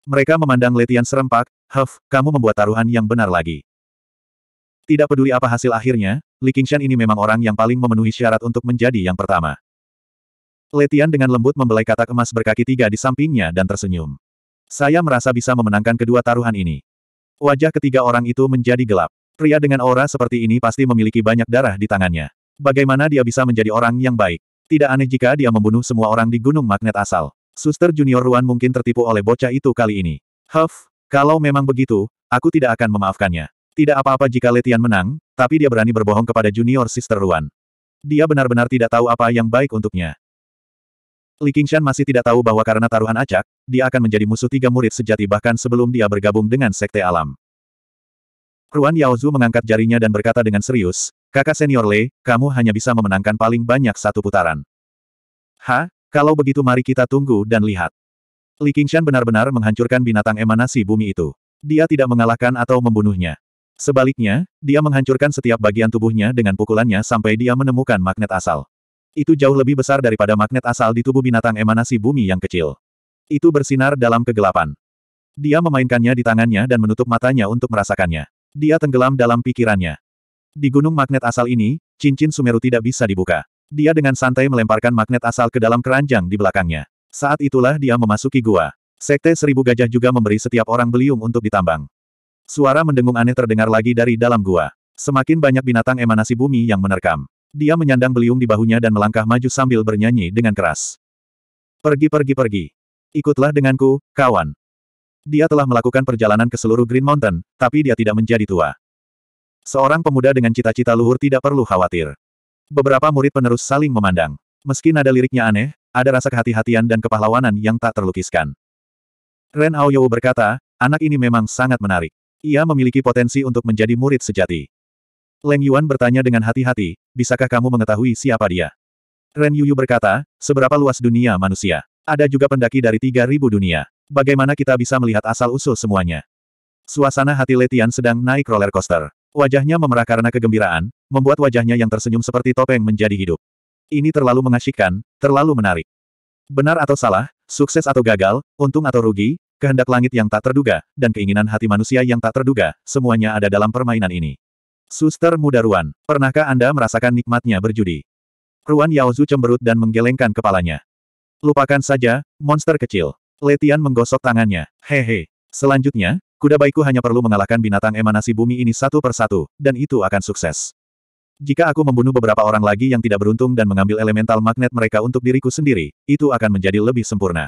S1: Mereka memandang Letian serempak, Huff, kamu membuat taruhan yang benar lagi. Tidak peduli apa hasil akhirnya, Li Qingshan ini memang orang yang paling memenuhi syarat untuk menjadi yang pertama. Letian dengan lembut membelai katak emas berkaki tiga di sampingnya dan tersenyum. Saya merasa bisa memenangkan kedua taruhan ini. Wajah ketiga orang itu menjadi gelap. Pria dengan aura seperti ini pasti memiliki banyak darah di tangannya. Bagaimana dia bisa menjadi orang yang baik? Tidak aneh jika dia membunuh semua orang di gunung magnet asal. Suster Junior Ruan mungkin tertipu oleh bocah itu kali ini. Huff, kalau memang begitu, aku tidak akan memaafkannya. Tidak apa-apa jika Letian menang, tapi dia berani berbohong kepada Junior Sister Ruan. Dia benar-benar tidak tahu apa yang baik untuknya. Li Qingshan masih tidak tahu bahwa karena taruhan acak, dia akan menjadi musuh tiga murid sejati bahkan sebelum dia bergabung dengan Sekte Alam. Ruan Yaozu mengangkat jarinya dan berkata dengan serius, Kakak senior Lei, kamu hanya bisa memenangkan paling banyak satu putaran. Ha, kalau begitu mari kita tunggu dan lihat. Li Qingshan benar-benar menghancurkan binatang emanasi bumi itu. Dia tidak mengalahkan atau membunuhnya. Sebaliknya, dia menghancurkan setiap bagian tubuhnya dengan pukulannya sampai dia menemukan magnet asal. Itu jauh lebih besar daripada magnet asal di tubuh binatang emanasi bumi yang kecil. Itu bersinar dalam kegelapan. Dia memainkannya di tangannya dan menutup matanya untuk merasakannya. Dia tenggelam dalam pikirannya. Di gunung magnet asal ini, cincin Sumeru tidak bisa dibuka. Dia dengan santai melemparkan magnet asal ke dalam keranjang di belakangnya. Saat itulah dia memasuki gua. Sekte Seribu Gajah juga memberi setiap orang beliung untuk ditambang. Suara mendengung aneh terdengar lagi dari dalam gua. Semakin banyak binatang emanasi bumi yang menerkam. Dia menyandang beliung di bahunya dan melangkah maju sambil bernyanyi dengan keras. Pergi pergi pergi. Ikutlah denganku, kawan. Dia telah melakukan perjalanan ke seluruh Green Mountain, tapi dia tidak menjadi tua. Seorang pemuda dengan cita-cita luhur tidak perlu khawatir. Beberapa murid penerus saling memandang. Meski nada liriknya aneh, ada rasa kehati-hatian dan kepahlawanan yang tak terlukiskan. Ren Aoyou berkata, anak ini memang sangat menarik. Ia memiliki potensi untuk menjadi murid sejati. Leng Yuan bertanya dengan hati-hati, bisakah kamu mengetahui siapa dia? Ren Yuyu berkata, seberapa luas dunia manusia? Ada juga pendaki dari 3.000 dunia. Bagaimana kita bisa melihat asal-usul semuanya? Suasana hati Letian sedang naik roller coaster. Wajahnya memerah karena kegembiraan, membuat wajahnya yang tersenyum seperti topeng menjadi hidup. Ini terlalu mengasyikkan, terlalu menarik. Benar atau salah, sukses atau gagal, untung atau rugi, kehendak langit yang tak terduga, dan keinginan hati manusia yang tak terduga, semuanya ada dalam permainan ini. Suster muda Ruan, pernahkah Anda merasakan nikmatnya berjudi? Ruan Yaozu cemberut dan menggelengkan kepalanya. Lupakan saja, monster kecil. Letian menggosok tangannya. Hehe. Selanjutnya, Kuda baikku hanya perlu mengalahkan binatang emanasi bumi ini satu persatu, dan itu akan sukses. Jika aku membunuh beberapa orang lagi yang tidak beruntung dan mengambil elemental magnet mereka untuk diriku sendiri, itu akan menjadi lebih sempurna.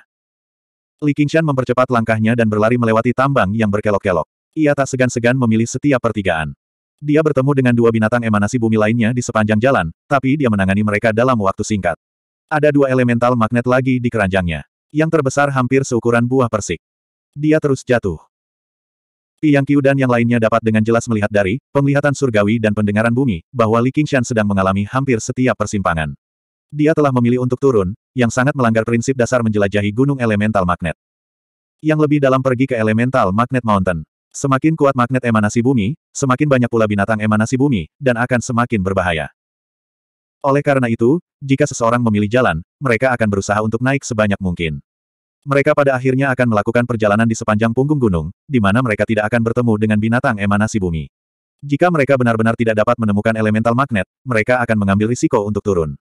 S1: Li Qingshan mempercepat langkahnya dan berlari melewati tambang yang berkelok-kelok. Ia tak segan-segan memilih setiap pertigaan. Dia bertemu dengan dua binatang emanasi bumi lainnya di sepanjang jalan, tapi dia menangani mereka dalam waktu singkat. Ada dua elemental magnet lagi di keranjangnya. Yang terbesar hampir seukuran buah persik. Dia terus jatuh. Yang Qiu dan yang lainnya dapat dengan jelas melihat dari penglihatan surgawi dan pendengaran bumi bahwa Li Qingshan sedang mengalami hampir setiap persimpangan. Dia telah memilih untuk turun, yang sangat melanggar prinsip dasar menjelajahi gunung elemental magnet. Yang lebih dalam pergi ke elemental magnet mountain. Semakin kuat magnet emanasi bumi, semakin banyak pula binatang emanasi bumi, dan akan semakin berbahaya. Oleh karena itu, jika seseorang memilih jalan, mereka akan berusaha untuk naik sebanyak mungkin. Mereka pada akhirnya akan melakukan perjalanan di sepanjang punggung gunung, di mana mereka tidak akan bertemu dengan binatang emanasi bumi. Jika mereka benar-benar tidak dapat menemukan elemental magnet, mereka akan mengambil risiko untuk turun.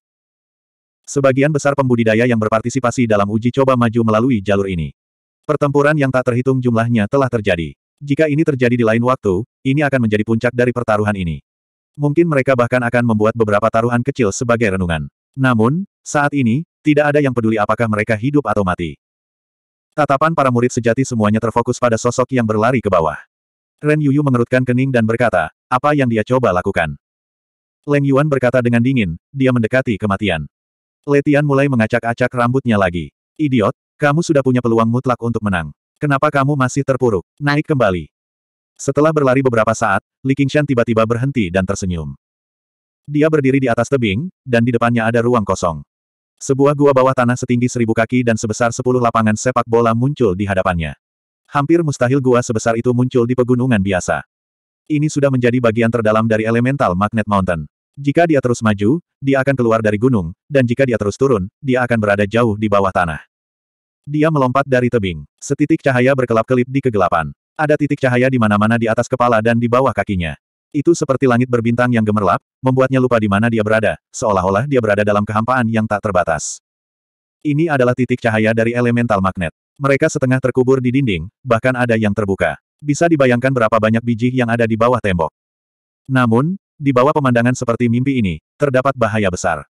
S1: Sebagian besar pembudidaya yang berpartisipasi dalam uji coba maju melalui jalur ini. Pertempuran yang tak terhitung jumlahnya telah terjadi. Jika ini terjadi di lain waktu, ini akan menjadi puncak dari pertaruhan ini. Mungkin mereka bahkan akan membuat beberapa taruhan kecil sebagai renungan. Namun, saat ini, tidak ada yang peduli apakah mereka hidup atau mati. Tatapan para murid sejati semuanya terfokus pada sosok yang berlari ke bawah. Ren Yuyu mengerutkan kening dan berkata, apa yang dia coba lakukan? Leng Yuan berkata dengan dingin, dia mendekati kematian. Letian mulai mengacak-acak rambutnya lagi. Idiot, kamu sudah punya peluang mutlak untuk menang. Kenapa kamu masih terpuruk? Naik kembali. Setelah berlari beberapa saat, Li Qingshan tiba-tiba berhenti dan tersenyum. Dia berdiri di atas tebing, dan di depannya ada ruang kosong. Sebuah gua bawah tanah setinggi seribu kaki dan sebesar sepuluh lapangan sepak bola muncul di hadapannya. Hampir mustahil gua sebesar itu muncul di pegunungan biasa. Ini sudah menjadi bagian terdalam dari elemental Magnet Mountain. Jika dia terus maju, dia akan keluar dari gunung, dan jika dia terus turun, dia akan berada jauh di bawah tanah. Dia melompat dari tebing. Setitik cahaya berkelap-kelip di kegelapan. Ada titik cahaya di mana-mana di atas kepala dan di bawah kakinya. Itu seperti langit berbintang yang gemerlap, membuatnya lupa di mana dia berada, seolah-olah dia berada dalam kehampaan yang tak terbatas. Ini adalah titik cahaya dari elemental magnet. Mereka setengah terkubur di dinding, bahkan ada yang terbuka. Bisa dibayangkan berapa banyak biji yang ada di bawah tembok. Namun, di bawah pemandangan seperti mimpi ini, terdapat bahaya besar.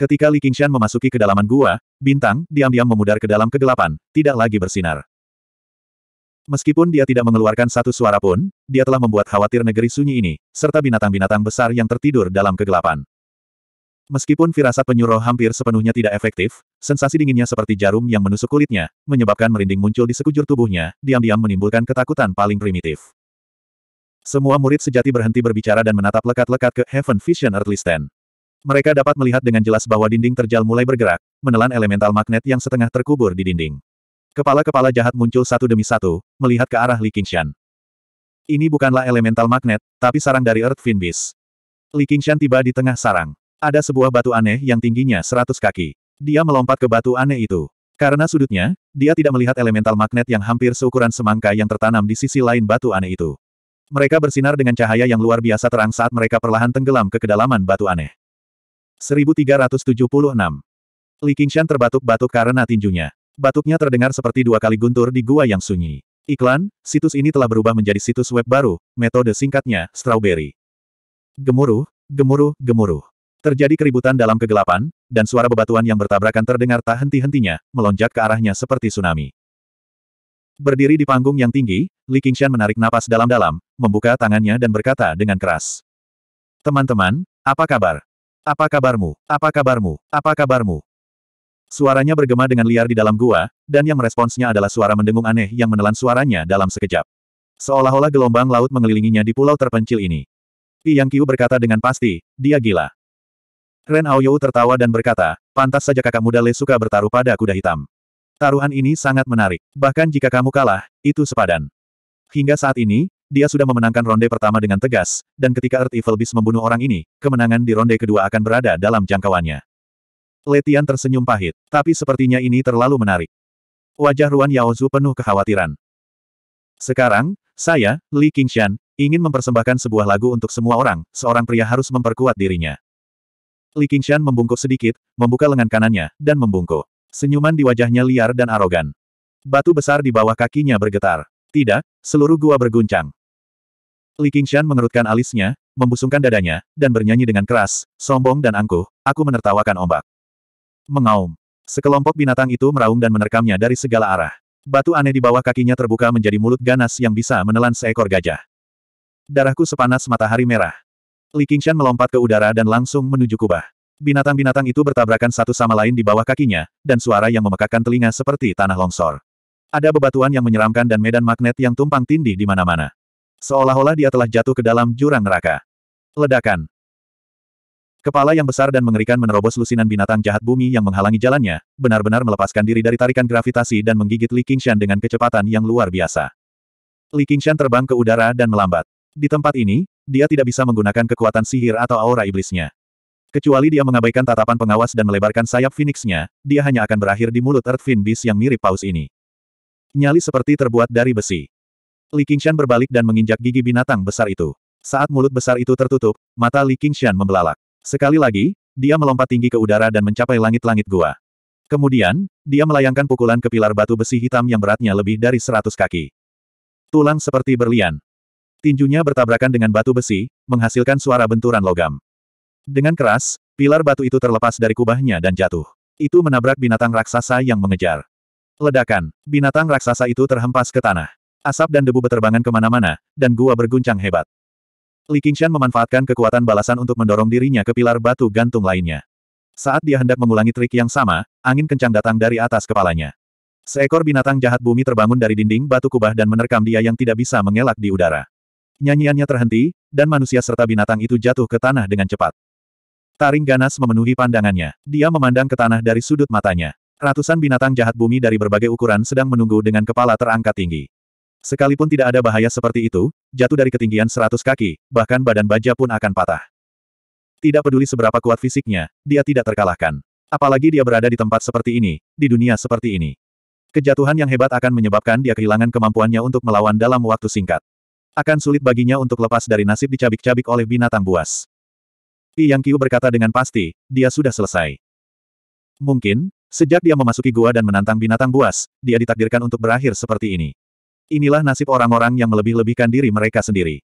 S1: Ketika Li Qingshan memasuki kedalaman gua, bintang diam-diam memudar ke dalam kegelapan, tidak lagi bersinar. Meskipun dia tidak mengeluarkan satu suara pun, dia telah membuat khawatir negeri sunyi ini, serta binatang-binatang besar yang tertidur dalam kegelapan. Meskipun firasat penyuruh hampir sepenuhnya tidak efektif, sensasi dinginnya seperti jarum yang menusuk kulitnya, menyebabkan merinding muncul di sekujur tubuhnya, diam-diam menimbulkan ketakutan paling primitif. Semua murid sejati berhenti berbicara dan menatap lekat-lekat ke Heaven Vision Earthly Stand. Mereka dapat melihat dengan jelas bahwa dinding terjal mulai bergerak, menelan elemental magnet yang setengah terkubur di dinding. Kepala-kepala jahat muncul satu demi satu, melihat ke arah Li Qingshan. Ini bukanlah elemental magnet, tapi sarang dari Earth Fin Beast. Li Qingshan tiba di tengah sarang. Ada sebuah batu aneh yang tingginya seratus kaki. Dia melompat ke batu aneh itu. Karena sudutnya, dia tidak melihat elemental magnet yang hampir seukuran semangka yang tertanam di sisi lain batu aneh itu. Mereka bersinar dengan cahaya yang luar biasa terang saat mereka perlahan tenggelam ke kedalaman batu aneh. 1376. Li Qingshan terbatuk-batuk karena tinjunya. Batuknya terdengar seperti dua kali guntur di gua yang sunyi. Iklan, situs ini telah berubah menjadi situs web baru, metode singkatnya, Strawberry. Gemuruh, gemuruh, gemuruh. Terjadi keributan dalam kegelapan, dan suara bebatuan yang bertabrakan terdengar tak henti-hentinya, melonjak ke arahnya seperti tsunami. Berdiri di panggung yang tinggi, Li Qingshan menarik napas dalam-dalam, membuka tangannya dan berkata dengan keras. Teman-teman, apa kabar? Apa kabarmu? Apa kabarmu? Apa kabarmu? Suaranya bergema dengan liar di dalam gua, dan yang meresponsnya adalah suara mendengung aneh yang menelan suaranya dalam sekejap. Seolah-olah gelombang laut mengelilinginya di pulau terpencil ini. Yang Qiu berkata dengan pasti, dia gila. Ren Aoyou tertawa dan berkata, pantas saja kakak muda Le suka bertaruh pada kuda hitam. Taruhan ini sangat menarik. Bahkan jika kamu kalah, itu sepadan. Hingga saat ini, dia sudah memenangkan ronde pertama dengan tegas, dan ketika Earth Evil Beast membunuh orang ini, kemenangan di ronde kedua akan berada dalam jangkauannya. Letian tersenyum pahit, tapi sepertinya ini terlalu menarik. Wajah Ruan Yaozu penuh kekhawatiran. Sekarang, saya, Li Qingshan, ingin mempersembahkan sebuah lagu untuk semua orang, seorang pria harus memperkuat dirinya. Li Qingshan membungkuk sedikit, membuka lengan kanannya, dan membungkuk. Senyuman di wajahnya liar dan arogan. Batu besar di bawah kakinya bergetar. Tidak, seluruh gua berguncang. Li Qingshan mengerutkan alisnya, membusungkan dadanya, dan bernyanyi dengan keras, sombong dan angkuh, aku menertawakan ombak mengaum. Sekelompok binatang itu meraung dan menerkamnya dari segala arah. Batu aneh di bawah kakinya terbuka menjadi mulut ganas yang bisa menelan seekor gajah. Darahku sepanas matahari merah. Li Qingshan melompat ke udara dan langsung menuju kubah. Binatang-binatang itu bertabrakan satu sama lain di bawah kakinya, dan suara yang memekakkan telinga seperti tanah longsor. Ada bebatuan yang menyeramkan dan medan magnet yang tumpang tindih di mana-mana. Seolah-olah dia telah jatuh ke dalam jurang neraka. Ledakan. Kepala yang besar dan mengerikan menerobos lusinan binatang jahat bumi yang menghalangi jalannya, benar-benar melepaskan diri dari tarikan gravitasi dan menggigit Li Qingshan dengan kecepatan yang luar biasa. Li Qingshan terbang ke udara dan melambat. Di tempat ini, dia tidak bisa menggunakan kekuatan sihir atau aura iblisnya. Kecuali dia mengabaikan tatapan pengawas dan melebarkan sayap Phoenixnya, dia hanya akan berakhir di mulut Fin Beast yang mirip paus ini. Nyali seperti terbuat dari besi. Li Qingshan berbalik dan menginjak gigi binatang besar itu. Saat mulut besar itu tertutup, mata Li Qingshan membelalak. Sekali lagi, dia melompat tinggi ke udara dan mencapai langit-langit gua. Kemudian, dia melayangkan pukulan ke pilar batu besi hitam yang beratnya lebih dari seratus kaki. Tulang seperti berlian. Tinjunya bertabrakan dengan batu besi, menghasilkan suara benturan logam. Dengan keras, pilar batu itu terlepas dari kubahnya dan jatuh. Itu menabrak binatang raksasa yang mengejar. Ledakan, binatang raksasa itu terhempas ke tanah. Asap dan debu beterbangan kemana-mana, dan gua berguncang hebat. Li Qingshan memanfaatkan kekuatan balasan untuk mendorong dirinya ke pilar batu gantung lainnya. Saat dia hendak mengulangi trik yang sama, angin kencang datang dari atas kepalanya. Seekor binatang jahat bumi terbangun dari dinding batu kubah dan menerkam dia yang tidak bisa mengelak di udara. Nyanyiannya terhenti, dan manusia serta binatang itu jatuh ke tanah dengan cepat. Taring ganas memenuhi pandangannya. Dia memandang ke tanah dari sudut matanya. Ratusan binatang jahat bumi dari berbagai ukuran sedang menunggu dengan kepala terangkat tinggi. Sekalipun tidak ada bahaya seperti itu, jatuh dari ketinggian 100 kaki, bahkan badan baja pun akan patah. Tidak peduli seberapa kuat fisiknya, dia tidak terkalahkan. Apalagi dia berada di tempat seperti ini, di dunia seperti ini. Kejatuhan yang hebat akan menyebabkan dia kehilangan kemampuannya untuk melawan dalam waktu singkat. Akan sulit baginya untuk lepas dari nasib dicabik-cabik oleh binatang buas. Pi Yang Qiu berkata dengan pasti, dia sudah selesai. Mungkin, sejak dia memasuki gua dan menantang binatang buas, dia ditakdirkan untuk berakhir seperti ini. Inilah nasib orang-orang yang melebih-lebihkan diri mereka sendiri.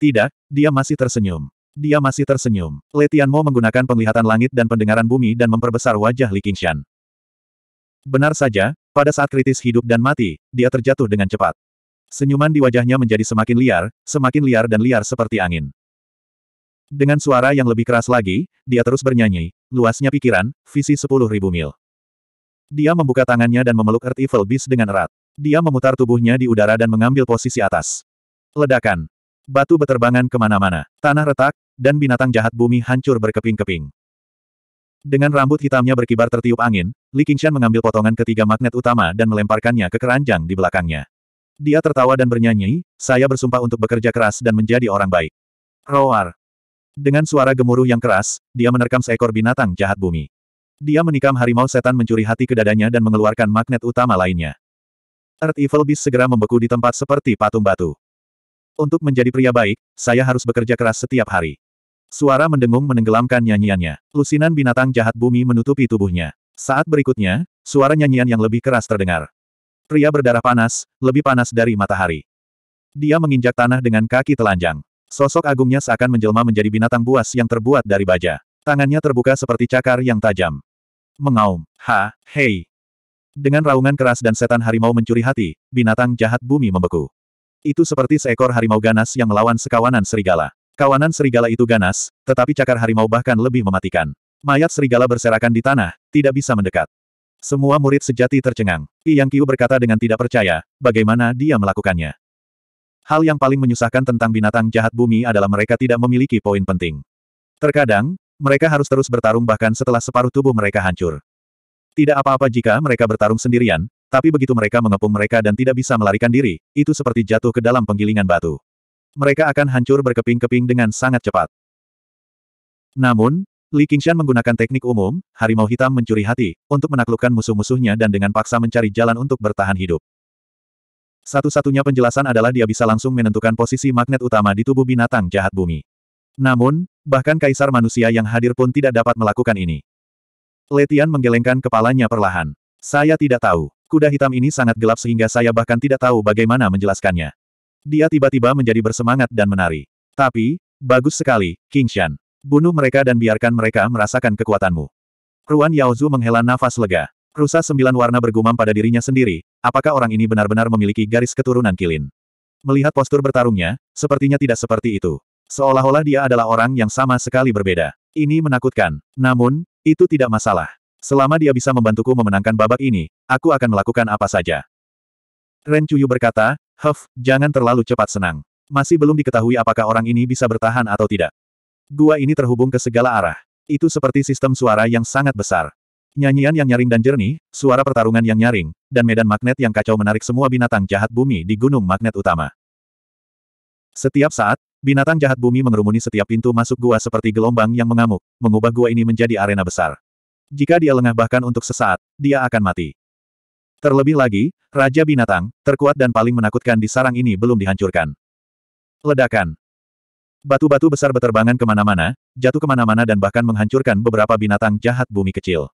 S1: Tidak, dia masih tersenyum. Dia masih tersenyum. Letian Mo menggunakan penglihatan langit dan pendengaran bumi dan memperbesar wajah Li Qingshan. Benar saja, pada saat kritis hidup dan mati, dia terjatuh dengan cepat. Senyuman di wajahnya menjadi semakin liar, semakin liar dan liar seperti angin. Dengan suara yang lebih keras lagi, dia terus bernyanyi, luasnya pikiran, visi 10.000 mil. Dia membuka tangannya dan memeluk Earth Evil Beast dengan erat. Dia memutar tubuhnya di udara dan mengambil posisi atas. Ledakan. Batu beterbangan kemana-mana, tanah retak, dan binatang jahat bumi hancur berkeping-keping. Dengan rambut hitamnya berkibar tertiup angin, Li Qingshan mengambil potongan ketiga magnet utama dan melemparkannya ke keranjang di belakangnya. Dia tertawa dan bernyanyi, saya bersumpah untuk bekerja keras dan menjadi orang baik. Roar. Dengan suara gemuruh yang keras, dia menerkam seekor binatang jahat bumi. Dia menikam harimau setan mencuri hati ke dadanya dan mengeluarkan magnet utama lainnya. Earth Evil Beast segera membeku di tempat seperti patung batu. Untuk menjadi pria baik, saya harus bekerja keras setiap hari. Suara mendengung menenggelamkan nyanyiannya. Lusinan binatang jahat bumi menutupi tubuhnya. Saat berikutnya, suara nyanyian yang lebih keras terdengar. Pria berdarah panas, lebih panas dari matahari. Dia menginjak tanah dengan kaki telanjang. Sosok agungnya seakan menjelma menjadi binatang buas yang terbuat dari baja. Tangannya terbuka seperti cakar yang tajam. Mengaum. Ha, hei. Dengan raungan keras dan setan harimau mencuri hati, binatang jahat bumi membeku. Itu seperti seekor harimau ganas yang melawan sekawanan serigala. Kawanan serigala itu ganas, tetapi cakar harimau bahkan lebih mematikan. Mayat serigala berserakan di tanah, tidak bisa mendekat. Semua murid sejati tercengang. Yang Kiu berkata dengan tidak percaya, bagaimana dia melakukannya. Hal yang paling menyusahkan tentang binatang jahat bumi adalah mereka tidak memiliki poin penting. Terkadang, mereka harus terus bertarung bahkan setelah separuh tubuh mereka hancur. Tidak apa-apa jika mereka bertarung sendirian, tapi begitu mereka mengepung mereka dan tidak bisa melarikan diri, itu seperti jatuh ke dalam penggilingan batu. Mereka akan hancur berkeping-keping dengan sangat cepat. Namun, Li Qingshan menggunakan teknik umum, harimau hitam mencuri hati, untuk menaklukkan musuh-musuhnya dan dengan paksa mencari jalan untuk bertahan hidup. Satu-satunya penjelasan adalah dia bisa langsung menentukan posisi magnet utama di tubuh binatang jahat bumi. Namun, bahkan kaisar manusia yang hadir pun tidak dapat melakukan ini. Letian menggelengkan kepalanya perlahan. Saya tidak tahu. Kuda hitam ini sangat gelap sehingga saya bahkan tidak tahu bagaimana menjelaskannya. Dia tiba-tiba menjadi bersemangat dan menari. Tapi, bagus sekali, King Shan. Bunuh mereka dan biarkan mereka merasakan kekuatanmu. Ruan Yaozu menghela nafas lega. Rusa sembilan warna bergumam pada dirinya sendiri, apakah orang ini benar-benar memiliki garis keturunan kilin? Melihat postur bertarungnya, sepertinya tidak seperti itu. Seolah-olah dia adalah orang yang sama sekali berbeda. Ini menakutkan. Namun, itu tidak masalah. Selama dia bisa membantuku memenangkan babak ini, aku akan melakukan apa saja. Ren Chuyu berkata, Huff, jangan terlalu cepat senang. Masih belum diketahui apakah orang ini bisa bertahan atau tidak. Gua ini terhubung ke segala arah. Itu seperti sistem suara yang sangat besar. Nyanyian yang nyaring dan jernih, suara pertarungan yang nyaring, dan medan magnet yang kacau menarik semua binatang jahat bumi di gunung magnet utama. Setiap saat, Binatang jahat bumi mengerumuni setiap pintu masuk gua seperti gelombang yang mengamuk, mengubah gua ini menjadi arena besar. Jika dia lengah bahkan untuk sesaat, dia akan mati. Terlebih lagi, Raja Binatang, terkuat dan paling menakutkan di sarang ini belum dihancurkan. Ledakan. Batu-batu besar beterbangan kemana-mana, jatuh kemana-mana dan bahkan menghancurkan beberapa binatang jahat bumi kecil.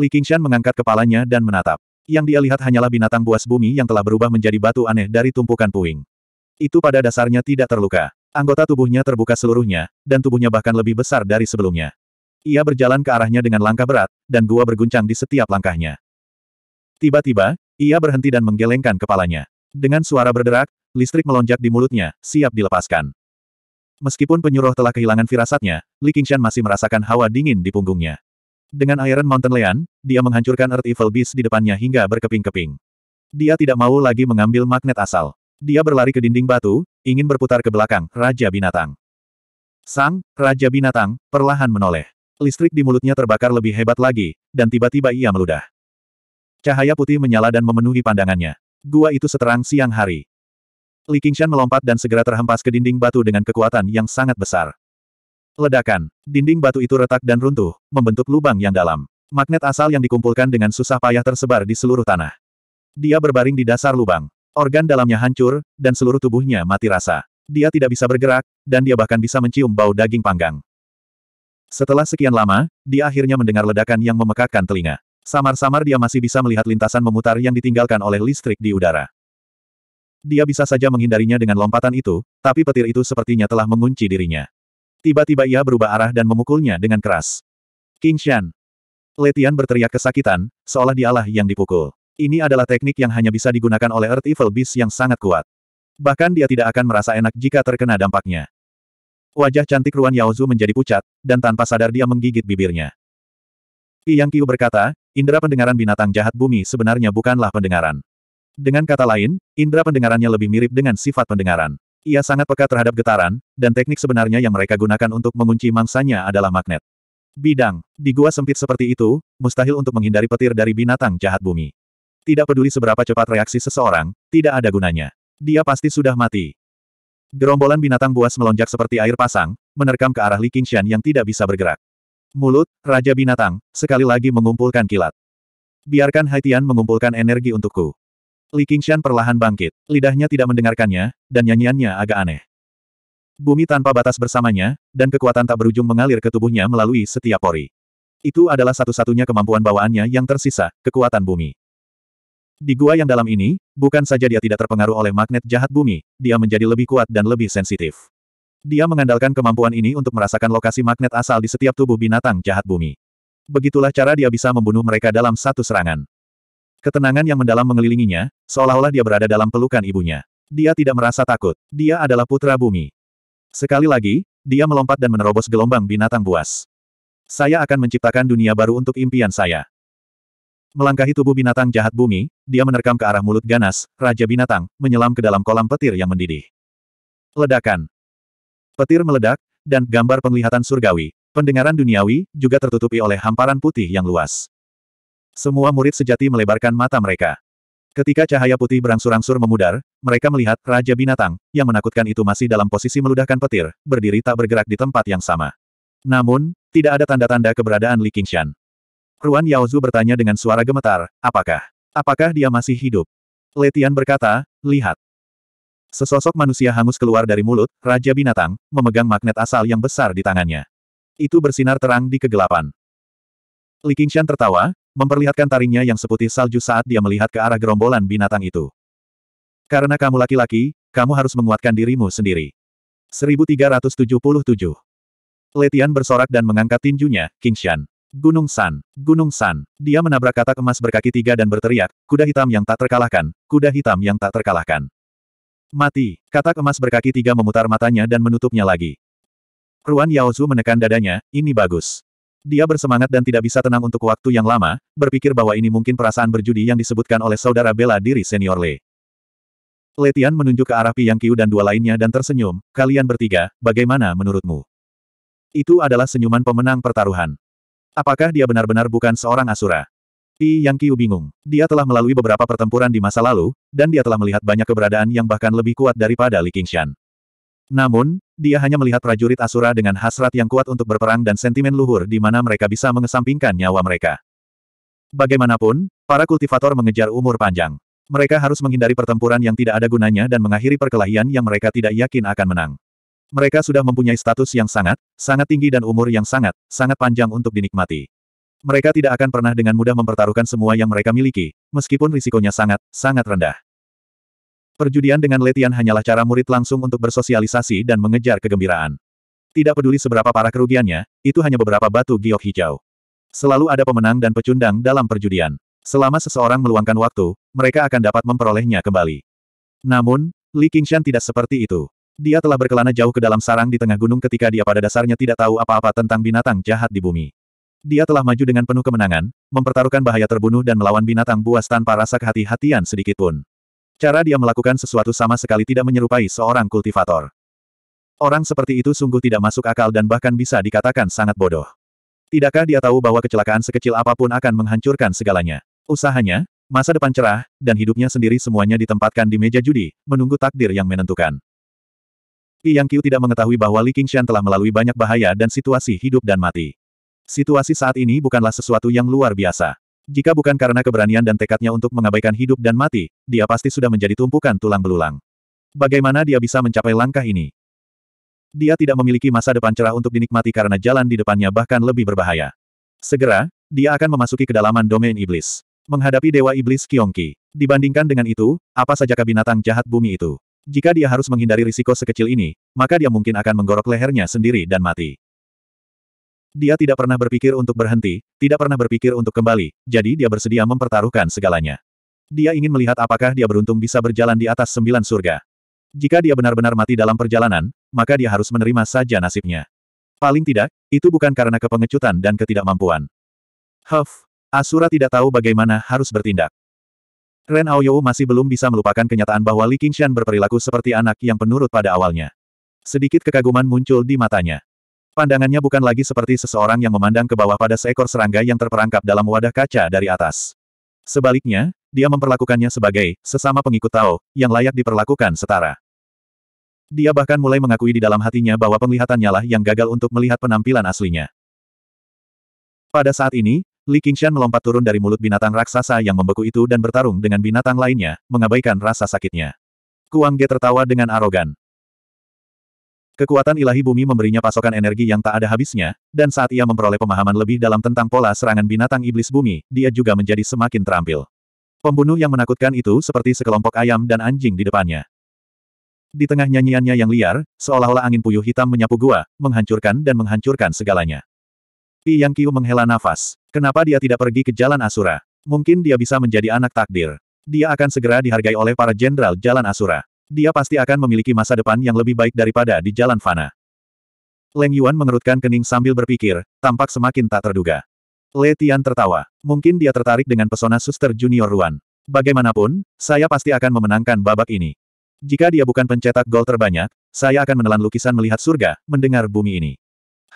S1: Li Qingshan mengangkat kepalanya dan menatap. Yang dia lihat hanyalah binatang buas bumi yang telah berubah menjadi batu aneh dari tumpukan puing itu pada dasarnya tidak terluka. Anggota tubuhnya terbuka seluruhnya, dan tubuhnya bahkan lebih besar dari sebelumnya. Ia berjalan ke arahnya dengan langkah berat, dan gua berguncang di setiap langkahnya. Tiba-tiba, ia berhenti dan menggelengkan kepalanya. Dengan suara berderak, listrik melonjak di mulutnya, siap dilepaskan. Meskipun penyuruh telah kehilangan firasatnya, Li Qingshan masih merasakan hawa dingin di punggungnya. Dengan Iron Mountain Lion, dia menghancurkan Earth Evil Beast di depannya hingga berkeping-keping. Dia tidak mau lagi mengambil magnet asal. Dia berlari ke dinding batu, ingin berputar ke belakang, Raja Binatang. Sang, Raja Binatang, perlahan menoleh. Listrik di mulutnya terbakar lebih hebat lagi, dan tiba-tiba ia meludah. Cahaya putih menyala dan memenuhi pandangannya. Gua itu seterang siang hari. Li Qingshan melompat dan segera terhempas ke dinding batu dengan kekuatan yang sangat besar. Ledakan, dinding batu itu retak dan runtuh, membentuk lubang yang dalam. Magnet asal yang dikumpulkan dengan susah payah tersebar di seluruh tanah. Dia berbaring di dasar lubang. Organ dalamnya hancur, dan seluruh tubuhnya mati rasa. Dia tidak bisa bergerak, dan dia bahkan bisa mencium bau daging panggang. Setelah sekian lama, dia akhirnya mendengar ledakan yang memekakkan telinga. Samar-samar dia masih bisa melihat lintasan memutar yang ditinggalkan oleh listrik di udara. Dia bisa saja menghindarinya dengan lompatan itu, tapi petir itu sepertinya telah mengunci dirinya. Tiba-tiba ia berubah arah dan memukulnya dengan keras. King Shan. Letian berteriak kesakitan, seolah dialah yang dipukul. Ini adalah teknik yang hanya bisa digunakan oleh Earth Evil Beast yang sangat kuat. Bahkan dia tidak akan merasa enak jika terkena dampaknya. Wajah cantik Ruan Yaozu menjadi pucat, dan tanpa sadar dia menggigit bibirnya. Yang Qiu berkata, indera pendengaran binatang jahat bumi sebenarnya bukanlah pendengaran. Dengan kata lain, indera pendengarannya lebih mirip dengan sifat pendengaran. Ia sangat peka terhadap getaran, dan teknik sebenarnya yang mereka gunakan untuk mengunci mangsanya adalah magnet. Bidang, di gua sempit seperti itu, mustahil untuk menghindari petir dari binatang jahat bumi. Tidak peduli seberapa cepat reaksi seseorang, tidak ada gunanya. Dia pasti sudah mati. Gerombolan binatang buas melonjak seperti air pasang, menerkam ke arah Li Qingxian yang tidak bisa bergerak. Mulut, Raja Binatang, sekali lagi mengumpulkan kilat. Biarkan Haitian mengumpulkan energi untukku. Li Qingxian perlahan bangkit, lidahnya tidak mendengarkannya, dan nyanyiannya agak aneh. Bumi tanpa batas bersamanya, dan kekuatan tak berujung mengalir ke tubuhnya melalui setiap pori. Itu adalah satu-satunya kemampuan bawaannya yang tersisa, kekuatan bumi. Di gua yang dalam ini, bukan saja dia tidak terpengaruh oleh magnet jahat bumi, dia menjadi lebih kuat dan lebih sensitif. Dia mengandalkan kemampuan ini untuk merasakan lokasi magnet asal di setiap tubuh binatang jahat bumi. Begitulah cara dia bisa membunuh mereka dalam satu serangan. Ketenangan yang mendalam mengelilinginya, seolah-olah dia berada dalam pelukan ibunya. Dia tidak merasa takut, dia adalah putra bumi. Sekali lagi, dia melompat dan menerobos gelombang binatang buas. Saya akan menciptakan dunia baru untuk impian saya. Melangkahi tubuh binatang jahat bumi, dia menerkam ke arah mulut ganas, Raja Binatang, menyelam ke dalam kolam petir yang mendidih. Ledakan. Petir meledak, dan gambar penglihatan surgawi, pendengaran duniawi, juga tertutupi oleh hamparan putih yang luas. Semua murid sejati melebarkan mata mereka. Ketika cahaya putih berangsur-angsur memudar, mereka melihat Raja Binatang, yang menakutkan itu masih dalam posisi meludahkan petir, berdiri tak bergerak di tempat yang sama. Namun, tidak ada tanda-tanda keberadaan Li Qingshan. Ruan Yaozu bertanya dengan suara gemetar, apakah? Apakah dia masih hidup? Letian berkata, lihat. Sesosok manusia hangus keluar dari mulut, Raja Binatang, memegang magnet asal yang besar di tangannya. Itu bersinar terang di kegelapan. Li Qingshan tertawa, memperlihatkan taringnya yang seputih salju saat dia melihat ke arah gerombolan binatang itu. Karena kamu laki-laki, kamu harus menguatkan dirimu sendiri. 1377 Letian bersorak dan mengangkat tinjunya, Qingshan. Gunung San, Gunung San. Dia menabrak katak emas berkaki tiga dan berteriak, kuda hitam yang tak terkalahkan, kuda hitam yang tak terkalahkan. Mati, katak emas berkaki tiga memutar matanya dan menutupnya lagi. Ruan Yaozu menekan dadanya, ini bagus. Dia bersemangat dan tidak bisa tenang untuk waktu yang lama, berpikir bahwa ini mungkin perasaan berjudi yang disebutkan oleh saudara bela diri senior Le. Letian menunjuk ke arah Piang Kiu dan dua lainnya dan tersenyum, kalian bertiga, bagaimana menurutmu? Itu adalah senyuman pemenang pertaruhan. Apakah dia benar-benar bukan seorang Asura? Pi Yang Qiu bingung. Dia telah melalui beberapa pertempuran di masa lalu, dan dia telah melihat banyak keberadaan yang bahkan lebih kuat daripada Li Qingshan. Namun, dia hanya melihat prajurit Asura dengan hasrat yang kuat untuk berperang dan sentimen luhur di mana mereka bisa mengesampingkan nyawa mereka. Bagaimanapun, para kultivator mengejar umur panjang. Mereka harus menghindari pertempuran yang tidak ada gunanya dan mengakhiri perkelahian yang mereka tidak yakin akan menang. Mereka sudah mempunyai status yang sangat, sangat tinggi dan umur yang sangat, sangat panjang untuk dinikmati. Mereka tidak akan pernah dengan mudah mempertaruhkan semua yang mereka miliki, meskipun risikonya sangat, sangat rendah. Perjudian dengan letian hanyalah cara murid langsung untuk bersosialisasi dan mengejar kegembiraan. Tidak peduli seberapa parah kerugiannya, itu hanya beberapa batu giok hijau. Selalu ada pemenang dan pecundang dalam perjudian. Selama seseorang meluangkan waktu, mereka akan dapat memperolehnya kembali. Namun, Li Qingshan tidak seperti itu. Dia telah berkelana jauh ke dalam sarang di tengah gunung ketika dia pada dasarnya tidak tahu apa-apa tentang binatang jahat di bumi. Dia telah maju dengan penuh kemenangan, mempertaruhkan bahaya terbunuh dan melawan binatang buas tanpa rasa kehati-hatian sedikitpun. Cara dia melakukan sesuatu sama sekali tidak menyerupai seorang kultivator. Orang seperti itu sungguh tidak masuk akal dan bahkan bisa dikatakan sangat bodoh. Tidakkah dia tahu bahwa kecelakaan sekecil apapun akan menghancurkan segalanya? Usahanya, masa depan cerah, dan hidupnya sendiri semuanya ditempatkan di meja judi, menunggu takdir yang menentukan. Yang Qiu tidak mengetahui bahwa Li Qingshan telah melalui banyak bahaya dan situasi hidup dan mati. Situasi saat ini bukanlah sesuatu yang luar biasa. Jika bukan karena keberanian dan tekadnya untuk mengabaikan hidup dan mati, dia pasti sudah menjadi tumpukan tulang belulang. Bagaimana dia bisa mencapai langkah ini? Dia tidak memiliki masa depan cerah untuk dinikmati karena jalan di depannya bahkan lebih berbahaya. Segera, dia akan memasuki kedalaman domain iblis. Menghadapi Dewa Iblis Kiongki. Dibandingkan dengan itu, apa sajakah binatang jahat bumi itu? Jika dia harus menghindari risiko sekecil ini, maka dia mungkin akan menggorok lehernya sendiri dan mati. Dia tidak pernah berpikir untuk berhenti, tidak pernah berpikir untuk kembali, jadi dia bersedia mempertaruhkan segalanya. Dia ingin melihat apakah dia beruntung bisa berjalan di atas sembilan surga. Jika dia benar-benar mati dalam perjalanan, maka dia harus menerima saja nasibnya. Paling tidak, itu bukan karena kepengecutan dan ketidakmampuan. Huff, Asura tidak tahu bagaimana harus bertindak. Ren Aoyou masih belum bisa melupakan kenyataan bahwa Li Qingshan berperilaku seperti anak yang penurut pada awalnya. Sedikit kekaguman muncul di matanya. Pandangannya bukan lagi seperti seseorang yang memandang ke bawah pada seekor serangga yang terperangkap dalam wadah kaca dari atas. Sebaliknya, dia memperlakukannya sebagai sesama pengikut Tao, yang layak diperlakukan setara. Dia bahkan mulai mengakui di dalam hatinya bahwa penglihatannya lah yang gagal untuk melihat penampilan aslinya. Pada saat ini, Li Qingshan melompat turun dari mulut binatang raksasa yang membeku itu dan bertarung dengan binatang lainnya, mengabaikan rasa sakitnya. Kuang Ge tertawa dengan arogan. Kekuatan ilahi bumi memberinya pasokan energi yang tak ada habisnya, dan saat ia memperoleh pemahaman lebih dalam tentang pola serangan binatang iblis bumi, dia juga menjadi semakin terampil. Pembunuh yang menakutkan itu seperti sekelompok ayam dan anjing di depannya. Di tengah nyanyiannya yang liar, seolah-olah angin puyuh hitam menyapu gua, menghancurkan dan menghancurkan segalanya. Pi Yang Qiu menghela nafas. Kenapa dia tidak pergi ke Jalan Asura? Mungkin dia bisa menjadi anak takdir. Dia akan segera dihargai oleh para jenderal Jalan Asura. Dia pasti akan memiliki masa depan yang lebih baik daripada di Jalan Fana. Leng Yuan mengerutkan kening sambil berpikir, tampak semakin tak terduga. Le Tian tertawa. Mungkin dia tertarik dengan pesona suster junior Ruan. Bagaimanapun, saya pasti akan memenangkan babak ini. Jika dia bukan pencetak gol terbanyak, saya akan menelan lukisan melihat surga, mendengar bumi ini.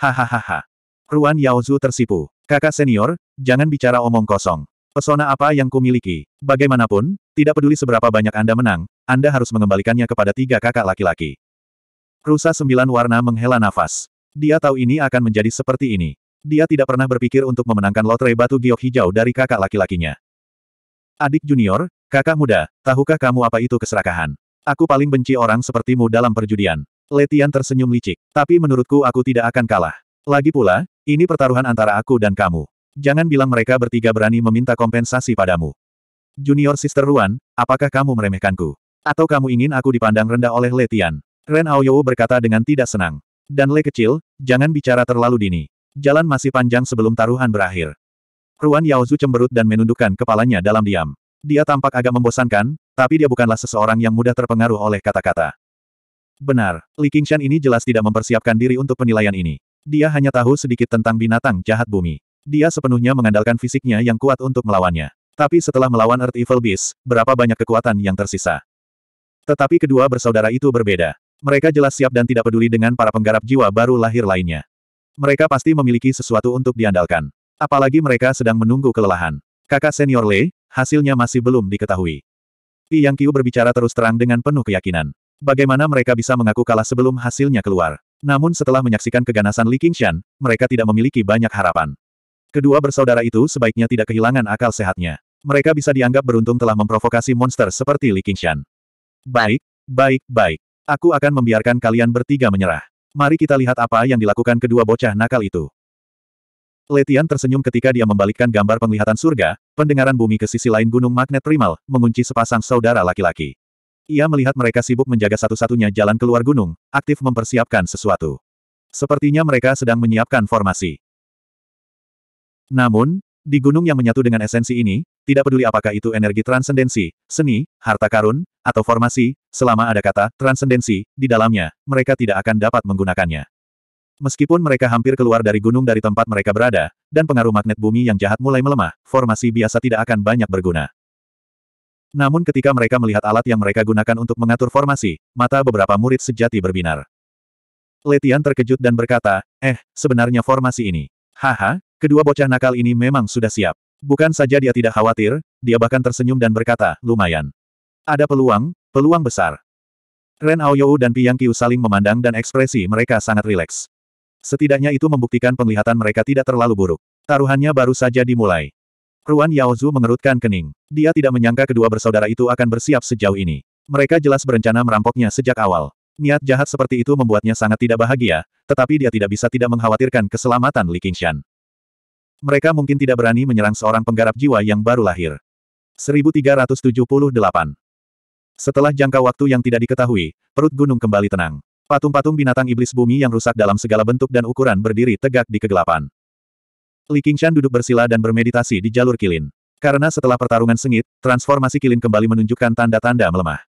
S1: Hahaha. Ruan Yaozu tersipu. Kakak senior, jangan bicara omong kosong. Pesona apa yang kumiliki? Bagaimanapun, tidak peduli seberapa banyak Anda menang, Anda harus mengembalikannya kepada tiga kakak laki-laki. Rusa sembilan warna menghela nafas. Dia tahu ini akan menjadi seperti ini. Dia tidak pernah berpikir untuk memenangkan lotre batu giok hijau dari kakak laki-lakinya. Adik junior, kakak muda, tahukah kamu apa itu keserakahan? Aku paling benci orang sepertimu dalam perjudian. Letian tersenyum licik. Tapi menurutku aku tidak akan kalah. Lagi pula, ini pertaruhan antara aku dan kamu. Jangan bilang mereka bertiga berani meminta kompensasi padamu. Junior Sister Ruan, apakah kamu meremehkanku? Atau kamu ingin aku dipandang rendah oleh Letian? Ren Aoyou berkata dengan tidak senang. Dan Le kecil, jangan bicara terlalu dini. Jalan masih panjang sebelum taruhan berakhir. Ruan Yaozu cemberut dan menundukkan kepalanya dalam diam. Dia tampak agak membosankan, tapi dia bukanlah seseorang yang mudah terpengaruh oleh kata-kata. Benar, Li Qingshan ini jelas tidak mempersiapkan diri untuk penilaian ini. Dia hanya tahu sedikit tentang binatang jahat bumi. Dia sepenuhnya mengandalkan fisiknya yang kuat untuk melawannya. Tapi setelah melawan Earth Evil Beast, berapa banyak kekuatan yang tersisa? Tetapi kedua bersaudara itu berbeda. Mereka jelas siap dan tidak peduli dengan para penggarap jiwa baru lahir lainnya. Mereka pasti memiliki sesuatu untuk diandalkan. Apalagi mereka sedang menunggu kelelahan. Kakak senior Lei, hasilnya masih belum diketahui. Pi Yang Qiu berbicara terus terang dengan penuh keyakinan. Bagaimana mereka bisa mengaku kalah sebelum hasilnya keluar? Namun setelah menyaksikan keganasan Li Qingshan, mereka tidak memiliki banyak harapan. Kedua bersaudara itu sebaiknya tidak kehilangan akal sehatnya. Mereka bisa dianggap beruntung telah memprovokasi monster seperti Li Qingshan. Baik, baik, baik. Aku akan membiarkan kalian bertiga menyerah. Mari kita lihat apa yang dilakukan kedua bocah nakal itu. Letian tersenyum ketika dia membalikkan gambar penglihatan surga, pendengaran bumi ke sisi lain gunung magnet primal, mengunci sepasang saudara laki-laki. Ia melihat mereka sibuk menjaga satu-satunya jalan keluar gunung, aktif mempersiapkan sesuatu. Sepertinya mereka sedang menyiapkan formasi. Namun, di gunung yang menyatu dengan esensi ini, tidak peduli apakah itu energi transendensi, seni, harta karun, atau formasi, selama ada kata transendensi di dalamnya, mereka tidak akan dapat menggunakannya. Meskipun mereka hampir keluar dari gunung dari tempat mereka berada, dan pengaruh magnet bumi yang jahat mulai melemah, formasi biasa tidak akan banyak berguna. Namun ketika mereka melihat alat yang mereka gunakan untuk mengatur formasi, mata beberapa murid sejati berbinar. Letian terkejut dan berkata, eh, sebenarnya formasi ini. Haha, kedua bocah nakal ini memang sudah siap. Bukan saja dia tidak khawatir, dia bahkan tersenyum dan berkata, lumayan. Ada peluang, peluang besar. Ren Aoyou dan Piang Kiu saling memandang dan ekspresi mereka sangat rileks. Setidaknya itu membuktikan penglihatan mereka tidak terlalu buruk. Taruhannya baru saja dimulai. Ruan Yaozu mengerutkan kening. Dia tidak menyangka kedua bersaudara itu akan bersiap sejauh ini. Mereka jelas berencana merampoknya sejak awal. Niat jahat seperti itu membuatnya sangat tidak bahagia, tetapi dia tidak bisa tidak mengkhawatirkan keselamatan Li Qingshan. Mereka mungkin tidak berani menyerang seorang penggarap jiwa yang baru lahir. 1378 Setelah jangka waktu yang tidak diketahui, perut gunung kembali tenang. Patung-patung binatang iblis bumi yang rusak dalam segala bentuk dan ukuran berdiri tegak di kegelapan. Li Qingshan duduk bersila dan bermeditasi di jalur kilin. Karena setelah pertarungan sengit, transformasi kilin kembali menunjukkan tanda-tanda melemah.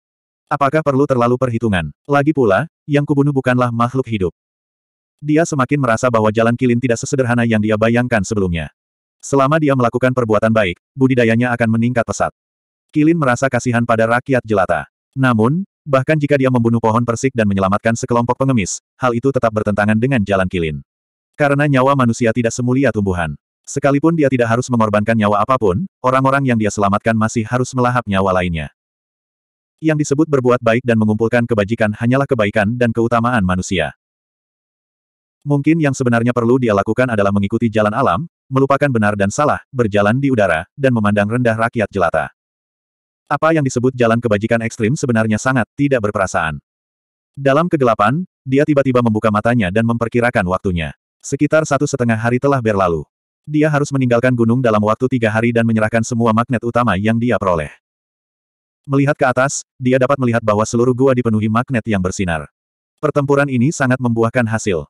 S1: Apakah perlu terlalu perhitungan? Lagi pula, yang kubunuh bukanlah makhluk hidup. Dia semakin merasa bahwa jalan kilin tidak sesederhana yang dia bayangkan sebelumnya. Selama dia melakukan perbuatan baik, budidayanya akan meningkat pesat. Kilin merasa kasihan pada rakyat jelata. Namun, bahkan jika dia membunuh pohon persik dan menyelamatkan sekelompok pengemis, hal itu tetap bertentangan dengan jalan kilin. Karena nyawa manusia tidak semulia tumbuhan. Sekalipun dia tidak harus mengorbankan nyawa apapun, orang-orang yang dia selamatkan masih harus melahap nyawa lainnya. Yang disebut berbuat baik dan mengumpulkan kebajikan hanyalah kebaikan dan keutamaan manusia. Mungkin yang sebenarnya perlu dia lakukan adalah mengikuti jalan alam, melupakan benar dan salah, berjalan di udara, dan memandang rendah rakyat jelata. Apa yang disebut jalan kebajikan ekstrim sebenarnya sangat tidak berperasaan. Dalam kegelapan, dia tiba-tiba membuka matanya dan memperkirakan waktunya. Sekitar satu setengah hari telah berlalu. Dia harus meninggalkan gunung dalam waktu tiga hari dan menyerahkan semua magnet utama yang dia peroleh. Melihat ke atas, dia dapat melihat bahwa seluruh gua dipenuhi magnet yang bersinar. Pertempuran ini sangat membuahkan hasil.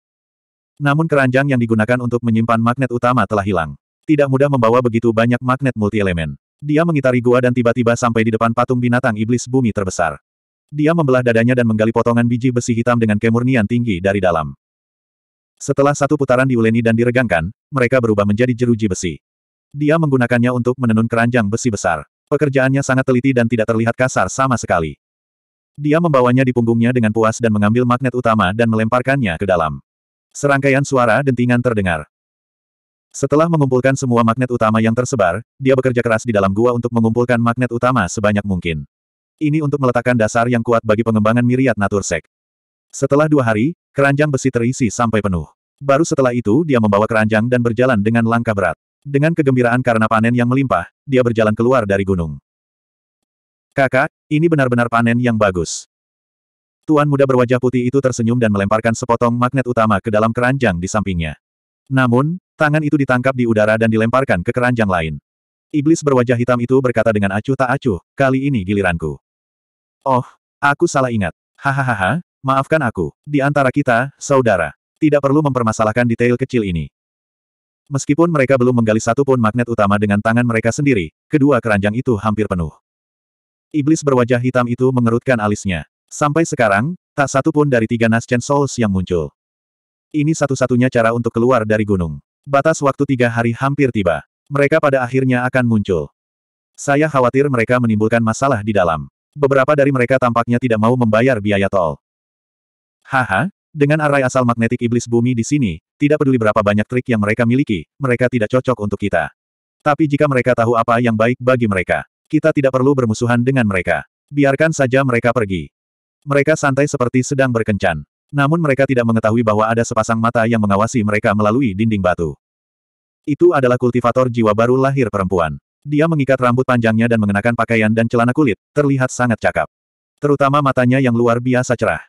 S1: Namun keranjang yang digunakan untuk menyimpan magnet utama telah hilang. Tidak mudah membawa begitu banyak magnet multi elemen. Dia mengitari gua dan tiba-tiba sampai di depan patung binatang iblis bumi terbesar. Dia membelah dadanya dan menggali potongan biji besi hitam dengan kemurnian tinggi dari dalam. Setelah satu putaran diuleni dan diregangkan, mereka berubah menjadi jeruji besi. Dia menggunakannya untuk menenun keranjang besi besar. Pekerjaannya sangat teliti dan tidak terlihat kasar sama sekali. Dia membawanya di punggungnya dengan puas dan mengambil magnet utama dan melemparkannya ke dalam. Serangkaian suara dentingan terdengar. Setelah mengumpulkan semua magnet utama yang tersebar, dia bekerja keras di dalam gua untuk mengumpulkan magnet utama sebanyak mungkin. Ini untuk meletakkan dasar yang kuat bagi pengembangan miriat Natursek. Setelah dua hari, Keranjang besi terisi sampai penuh. Baru setelah itu dia membawa keranjang dan berjalan dengan langkah berat. Dengan kegembiraan karena panen yang melimpah, dia berjalan keluar dari gunung. Kakak, ini benar-benar panen yang bagus. Tuan muda berwajah putih itu tersenyum dan melemparkan sepotong magnet utama ke dalam keranjang di sampingnya. Namun, tangan itu ditangkap di udara dan dilemparkan ke keranjang lain. Iblis berwajah hitam itu berkata dengan acuh tak acuh, kali ini giliranku. Oh, aku salah ingat. Hahaha, Maafkan aku, di antara kita, saudara. Tidak perlu mempermasalahkan detail kecil ini. Meskipun mereka belum menggali satu pun magnet utama dengan tangan mereka sendiri, kedua keranjang itu hampir penuh. Iblis berwajah hitam itu mengerutkan alisnya. Sampai sekarang, tak satu pun dari tiga Nascent Souls yang muncul. Ini satu-satunya cara untuk keluar dari gunung. Batas waktu tiga hari hampir tiba. Mereka pada akhirnya akan muncul. Saya khawatir mereka menimbulkan masalah di dalam. Beberapa dari mereka tampaknya tidak mau membayar biaya tol. Haha, dengan array asal magnetik iblis bumi di sini, tidak peduli berapa banyak trik yang mereka miliki, mereka tidak cocok untuk kita. Tapi jika mereka tahu apa yang baik bagi mereka, kita tidak perlu bermusuhan dengan mereka. Biarkan saja mereka pergi. Mereka santai seperti sedang berkencan. Namun mereka tidak mengetahui bahwa ada sepasang mata yang mengawasi mereka melalui dinding batu. Itu adalah kultivator jiwa baru lahir perempuan. Dia mengikat rambut panjangnya dan mengenakan pakaian dan celana kulit, terlihat sangat cakap. Terutama matanya yang luar biasa cerah.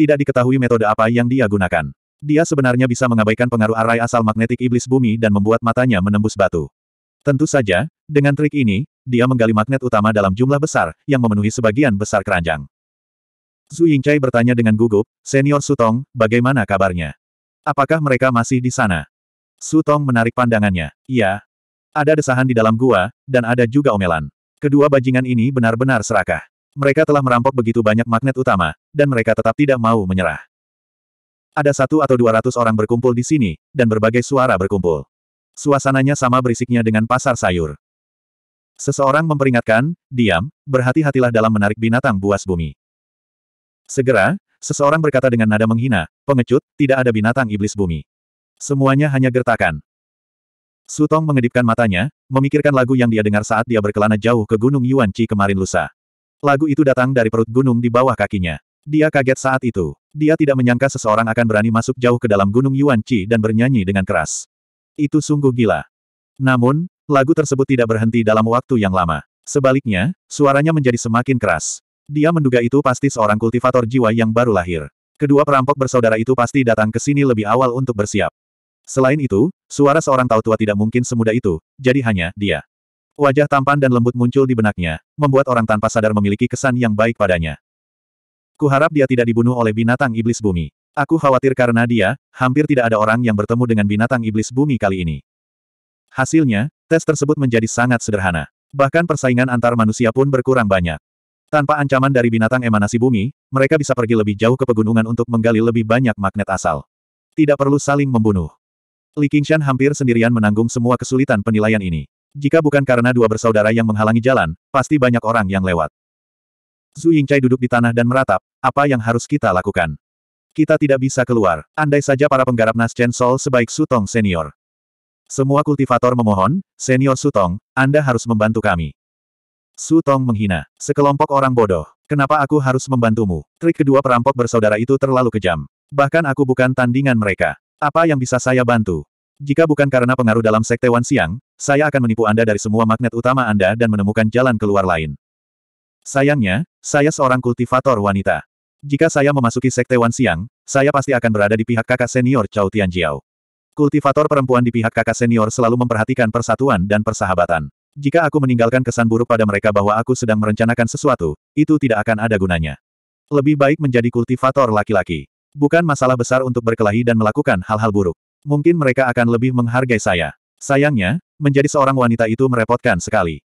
S1: Tidak diketahui metode apa yang dia gunakan. Dia sebenarnya bisa mengabaikan pengaruh arai asal magnetik iblis bumi dan membuat matanya menembus batu. Tentu saja, dengan trik ini, dia menggali magnet utama dalam jumlah besar, yang memenuhi sebagian besar keranjang. Zhu Yingcai bertanya dengan gugup, Senior Sutong, bagaimana kabarnya? Apakah mereka masih di sana? Sutong menarik pandangannya. Iya. Ada desahan di dalam gua, dan ada juga omelan. Kedua bajingan ini benar-benar serakah. Mereka telah merampok begitu banyak magnet utama, dan mereka tetap tidak mau menyerah. Ada satu atau dua ratus orang berkumpul di sini, dan berbagai suara berkumpul. Suasananya sama berisiknya dengan pasar sayur. Seseorang memperingatkan, diam, berhati-hatilah dalam menarik binatang buas bumi. Segera, seseorang berkata dengan nada menghina, pengecut, tidak ada binatang iblis bumi. Semuanya hanya gertakan. Sutong mengedipkan matanya, memikirkan lagu yang dia dengar saat dia berkelana jauh ke Gunung Yuanqi kemarin lusa. Lagu itu datang dari perut gunung di bawah kakinya. Dia kaget saat itu. Dia tidak menyangka seseorang akan berani masuk jauh ke dalam Gunung Yuan Qi dan bernyanyi dengan keras. Itu sungguh gila. Namun, lagu tersebut tidak berhenti dalam waktu yang lama. Sebaliknya, suaranya menjadi semakin keras. Dia menduga itu pasti seorang kultivator jiwa yang baru lahir. Kedua perampok bersaudara itu pasti datang ke sini lebih awal untuk bersiap. Selain itu, suara seorang tahu tua tidak mungkin semudah itu, jadi hanya dia. Wajah tampan dan lembut muncul di benaknya, membuat orang tanpa sadar memiliki kesan yang baik padanya. Kuharap dia tidak dibunuh oleh binatang iblis bumi. Aku khawatir karena dia, hampir tidak ada orang yang bertemu dengan binatang iblis bumi kali ini. Hasilnya, tes tersebut menjadi sangat sederhana. Bahkan persaingan antar manusia pun berkurang banyak. Tanpa ancaman dari binatang emanasi bumi, mereka bisa pergi lebih jauh ke pegunungan untuk menggali lebih banyak magnet asal. Tidak perlu saling membunuh. Li Qingshan hampir sendirian menanggung semua kesulitan penilaian ini. Jika bukan karena dua bersaudara yang menghalangi jalan, pasti banyak orang yang lewat. Zhu Yingcai duduk di tanah dan meratap, apa yang harus kita lakukan? Kita tidak bisa keluar, andai saja para penggarap nas Chen Sol sebaik Sutong Senior. Semua kultivator memohon, Senior Sutong, Anda harus membantu kami. Sutong menghina, sekelompok orang bodoh, kenapa aku harus membantumu? Trik kedua perampok bersaudara itu terlalu kejam. Bahkan aku bukan tandingan mereka. Apa yang bisa saya bantu? Jika bukan karena pengaruh dalam sekte Wan Siang, saya akan menipu Anda dari semua magnet utama Anda dan menemukan jalan keluar lain. Sayangnya, saya seorang kultivator wanita. Jika saya memasuki sekte Wan Siang, saya pasti akan berada di pihak kakak senior Chao Tianjiao. Kultivator perempuan di pihak kakak senior selalu memperhatikan persatuan dan persahabatan. Jika aku meninggalkan kesan buruk pada mereka bahwa aku sedang merencanakan sesuatu, itu tidak akan ada gunanya. Lebih baik menjadi kultivator laki-laki. Bukan masalah besar untuk berkelahi dan melakukan hal-hal buruk. Mungkin mereka akan lebih menghargai saya. Sayangnya, menjadi seorang wanita itu merepotkan sekali.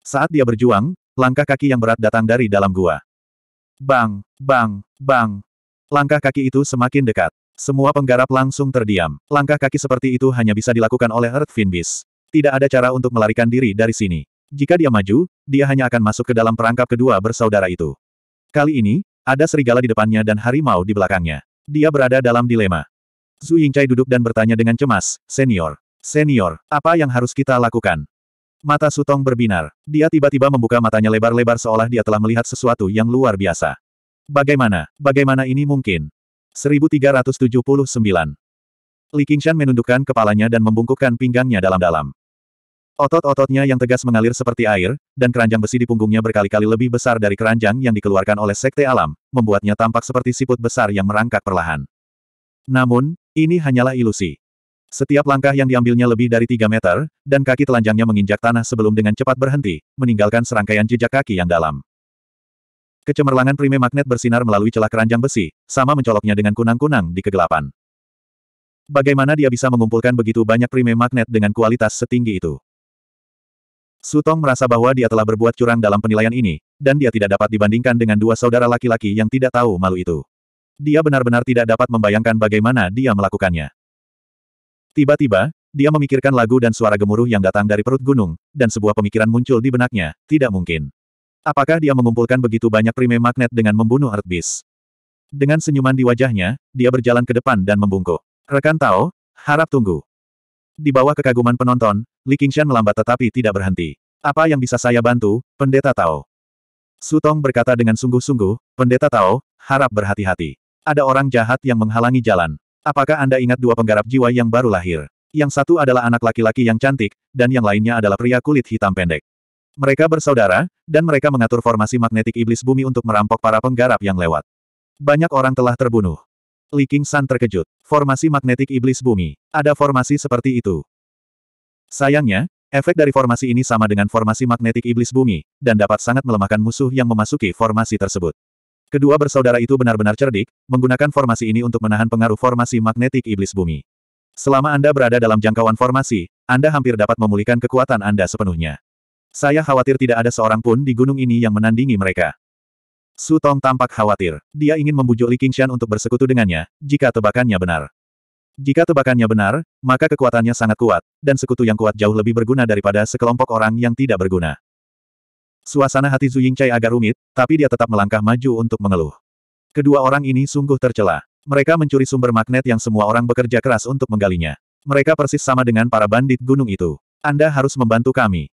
S1: Saat dia berjuang, Langkah kaki yang berat datang dari dalam gua. Bang, bang, bang. Langkah kaki itu semakin dekat. Semua penggarap langsung terdiam. Langkah kaki seperti itu hanya bisa dilakukan oleh Earth Finbis. Tidak ada cara untuk melarikan diri dari sini. Jika dia maju, dia hanya akan masuk ke dalam perangkap kedua bersaudara itu. Kali ini, ada serigala di depannya dan harimau di belakangnya. Dia berada dalam dilema. Zhu Yingcai duduk dan bertanya dengan cemas, Senior. Senior, apa yang harus kita lakukan? Mata Sutong berbinar. Dia tiba-tiba membuka matanya lebar-lebar seolah dia telah melihat sesuatu yang luar biasa. Bagaimana, bagaimana ini mungkin? 1379. Li Qingshan menundukkan kepalanya dan membungkukkan pinggangnya dalam-dalam. Otot-ototnya yang tegas mengalir seperti air, dan keranjang besi di punggungnya berkali-kali lebih besar dari keranjang yang dikeluarkan oleh Sekte Alam, membuatnya tampak seperti siput besar yang merangkak perlahan. Namun, ini hanyalah ilusi. Setiap langkah yang diambilnya lebih dari 3 meter, dan kaki telanjangnya menginjak tanah sebelum dengan cepat berhenti, meninggalkan serangkaian jejak kaki yang dalam. Kecemerlangan prime magnet bersinar melalui celah keranjang besi, sama mencoloknya dengan kunang-kunang di kegelapan. Bagaimana dia bisa mengumpulkan begitu banyak prime magnet dengan kualitas setinggi itu? Sutong merasa bahwa dia telah berbuat curang dalam penilaian ini, dan dia tidak dapat dibandingkan dengan dua saudara laki-laki yang tidak tahu malu itu. Dia benar-benar tidak dapat membayangkan bagaimana dia melakukannya. Tiba-tiba, dia memikirkan lagu dan suara gemuruh yang datang dari perut gunung, dan sebuah pemikiran muncul di benaknya, tidak mungkin. Apakah dia mengumpulkan begitu banyak prime magnet dengan membunuh Earth Dengan senyuman di wajahnya, dia berjalan ke depan dan membungkuk. Rekan Tao, harap tunggu. Di bawah kekaguman penonton, Li Qingshan melambat tetapi tidak berhenti. Apa yang bisa saya bantu, pendeta Tao? Sutong berkata dengan sungguh-sungguh, pendeta Tao, harap berhati-hati. Ada orang jahat yang menghalangi jalan. Apakah Anda ingat dua penggarap jiwa yang baru lahir? Yang satu adalah anak laki-laki yang cantik, dan yang lainnya adalah pria kulit hitam pendek. Mereka bersaudara, dan mereka mengatur formasi magnetik iblis bumi untuk merampok para penggarap yang lewat. Banyak orang telah terbunuh. Li King San terkejut. Formasi magnetik iblis bumi. Ada formasi seperti itu. Sayangnya, efek dari formasi ini sama dengan formasi magnetik iblis bumi, dan dapat sangat melemahkan musuh yang memasuki formasi tersebut. Kedua bersaudara itu benar-benar cerdik, menggunakan formasi ini untuk menahan pengaruh formasi magnetik iblis bumi. Selama Anda berada dalam jangkauan formasi, Anda hampir dapat memulihkan kekuatan Anda sepenuhnya. Saya khawatir tidak ada seorang pun di gunung ini yang menandingi mereka. Su Tong tampak khawatir. Dia ingin membujuk Li Qingshan untuk bersekutu dengannya, jika tebakannya benar. Jika tebakannya benar, maka kekuatannya sangat kuat, dan sekutu yang kuat jauh lebih berguna daripada sekelompok orang yang tidak berguna. Suasana hati Zhu Yingcai agak rumit, tapi dia tetap melangkah maju untuk mengeluh. Kedua orang ini sungguh tercela. Mereka mencuri sumber magnet yang semua orang bekerja keras untuk menggalinya. Mereka persis sama dengan para bandit gunung itu. Anda harus membantu kami.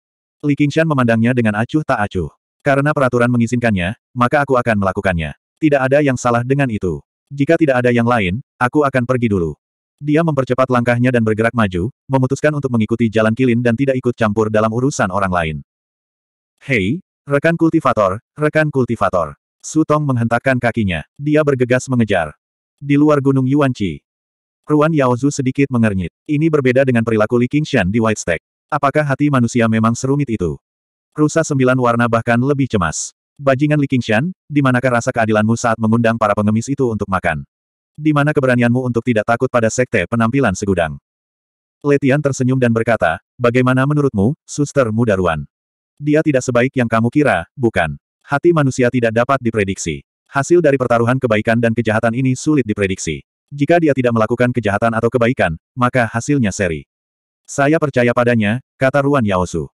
S1: Li Qingshan memandangnya dengan acuh tak acuh. Karena peraturan mengizinkannya, maka aku akan melakukannya. Tidak ada yang salah dengan itu. Jika tidak ada yang lain, aku akan pergi dulu. Dia mempercepat langkahnya dan bergerak maju, memutuskan untuk mengikuti jalan kilin dan tidak ikut campur dalam urusan orang lain. Hei, rekan kultivator, rekan kultivator. Sutong menghentakkan kakinya. Dia bergegas mengejar. Di luar gunung Yuanqi. Ruan Yaozu sedikit mengernyit. Ini berbeda dengan perilaku Li Qingshan di White Stack. Apakah hati manusia memang serumit itu? Rusa sembilan warna bahkan lebih cemas. Bajingan Li Qingshan, di manakah rasa keadilanmu saat mengundang para pengemis itu untuk makan? Di mana keberanianmu untuk tidak takut pada sekte penampilan segudang? Letian tersenyum dan berkata, bagaimana menurutmu, suster muda Ruan? Dia tidak sebaik yang kamu kira, bukan? Hati manusia tidak dapat diprediksi. Hasil dari pertaruhan kebaikan dan kejahatan ini sulit diprediksi. Jika dia tidak melakukan kejahatan atau kebaikan, maka hasilnya seri. Saya percaya padanya, kata Ruan Yaosu.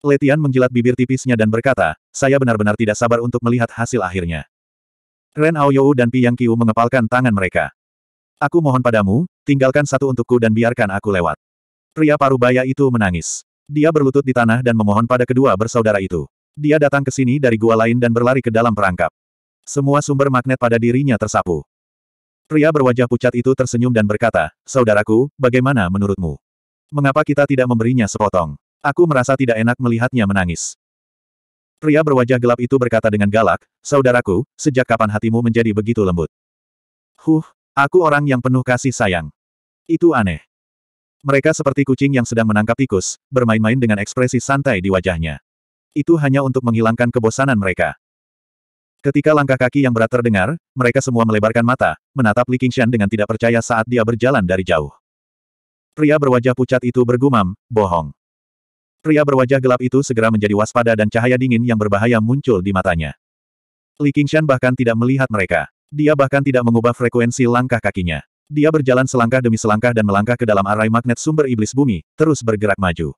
S1: Letian menjilat bibir tipisnya dan berkata, saya benar-benar tidak sabar untuk melihat hasil akhirnya. Ren Aoyou dan Pi Yang Kiu mengepalkan tangan mereka. Aku mohon padamu, tinggalkan satu untukku dan biarkan aku lewat. Pria parubaya itu menangis. Dia berlutut di tanah dan memohon pada kedua bersaudara itu. Dia datang ke sini dari gua lain dan berlari ke dalam perangkap. Semua sumber magnet pada dirinya tersapu. Pria berwajah pucat itu tersenyum dan berkata, Saudaraku, bagaimana menurutmu? Mengapa kita tidak memberinya sepotong? Aku merasa tidak enak melihatnya menangis. Pria berwajah gelap itu berkata dengan galak, Saudaraku, sejak kapan hatimu menjadi begitu lembut? Huh, aku orang yang penuh kasih sayang. Itu aneh. Mereka seperti kucing yang sedang menangkap tikus, bermain-main dengan ekspresi santai di wajahnya. Itu hanya untuk menghilangkan kebosanan mereka. Ketika langkah kaki yang berat terdengar, mereka semua melebarkan mata, menatap Li Qingshan dengan tidak percaya saat dia berjalan dari jauh. Pria berwajah pucat itu bergumam, bohong. Pria berwajah gelap itu segera menjadi waspada dan cahaya dingin yang berbahaya muncul di matanya. Li Qingshan bahkan tidak melihat mereka. Dia bahkan tidak mengubah frekuensi langkah kakinya. Dia berjalan selangkah demi selangkah dan melangkah ke dalam arai magnet sumber iblis bumi, terus bergerak maju.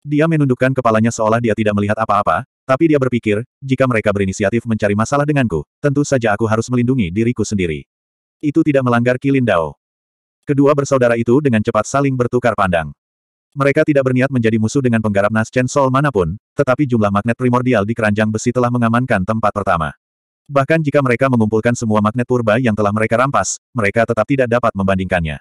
S1: Dia menundukkan kepalanya seolah dia tidak melihat apa-apa, tapi dia berpikir, jika mereka berinisiatif mencari masalah denganku, tentu saja aku harus melindungi diriku sendiri. Itu tidak melanggar Kilin Dao. Kedua bersaudara itu dengan cepat saling bertukar pandang. Mereka tidak berniat menjadi musuh dengan penggarap Chen Sol manapun, tetapi jumlah magnet primordial di keranjang besi telah mengamankan tempat pertama. Bahkan jika mereka mengumpulkan semua magnet purba yang telah mereka rampas, mereka tetap tidak dapat membandingkannya.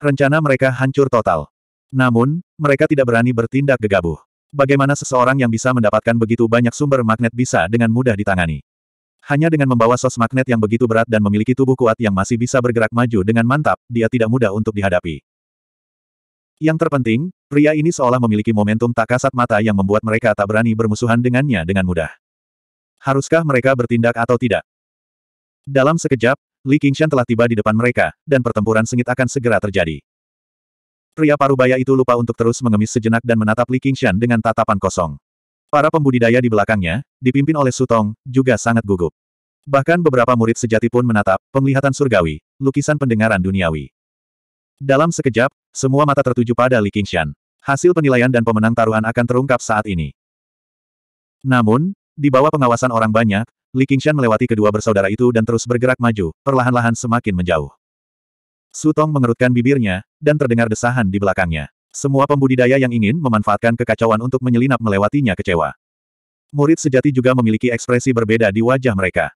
S1: Rencana mereka hancur total. Namun, mereka tidak berani bertindak gegabah. Bagaimana seseorang yang bisa mendapatkan begitu banyak sumber magnet bisa dengan mudah ditangani? Hanya dengan membawa sos magnet yang begitu berat dan memiliki tubuh kuat yang masih bisa bergerak maju dengan mantap, dia tidak mudah untuk dihadapi. Yang terpenting, pria ini seolah memiliki momentum tak kasat mata yang membuat mereka tak berani bermusuhan dengannya dengan mudah. Haruskah mereka bertindak atau tidak? Dalam sekejap, Li Qingshan telah tiba di depan mereka, dan pertempuran sengit akan segera terjadi. Pria parubaya itu lupa untuk terus mengemis sejenak dan menatap Li Qingshan dengan tatapan kosong. Para pembudidaya di belakangnya, dipimpin oleh Sutong, juga sangat gugup. Bahkan beberapa murid sejati pun menatap, penglihatan surgawi, lukisan pendengaran duniawi. Dalam sekejap, semua mata tertuju pada Li Qingshan. Hasil penilaian dan pemenang taruhan akan terungkap saat ini. Namun, di bawah pengawasan orang banyak, Li Qingshan melewati kedua bersaudara itu dan terus bergerak maju, perlahan-lahan semakin menjauh. Su Tong mengerutkan bibirnya, dan terdengar desahan di belakangnya. Semua pembudidaya yang ingin memanfaatkan kekacauan untuk menyelinap melewatinya kecewa. Murid sejati juga memiliki ekspresi berbeda di wajah mereka.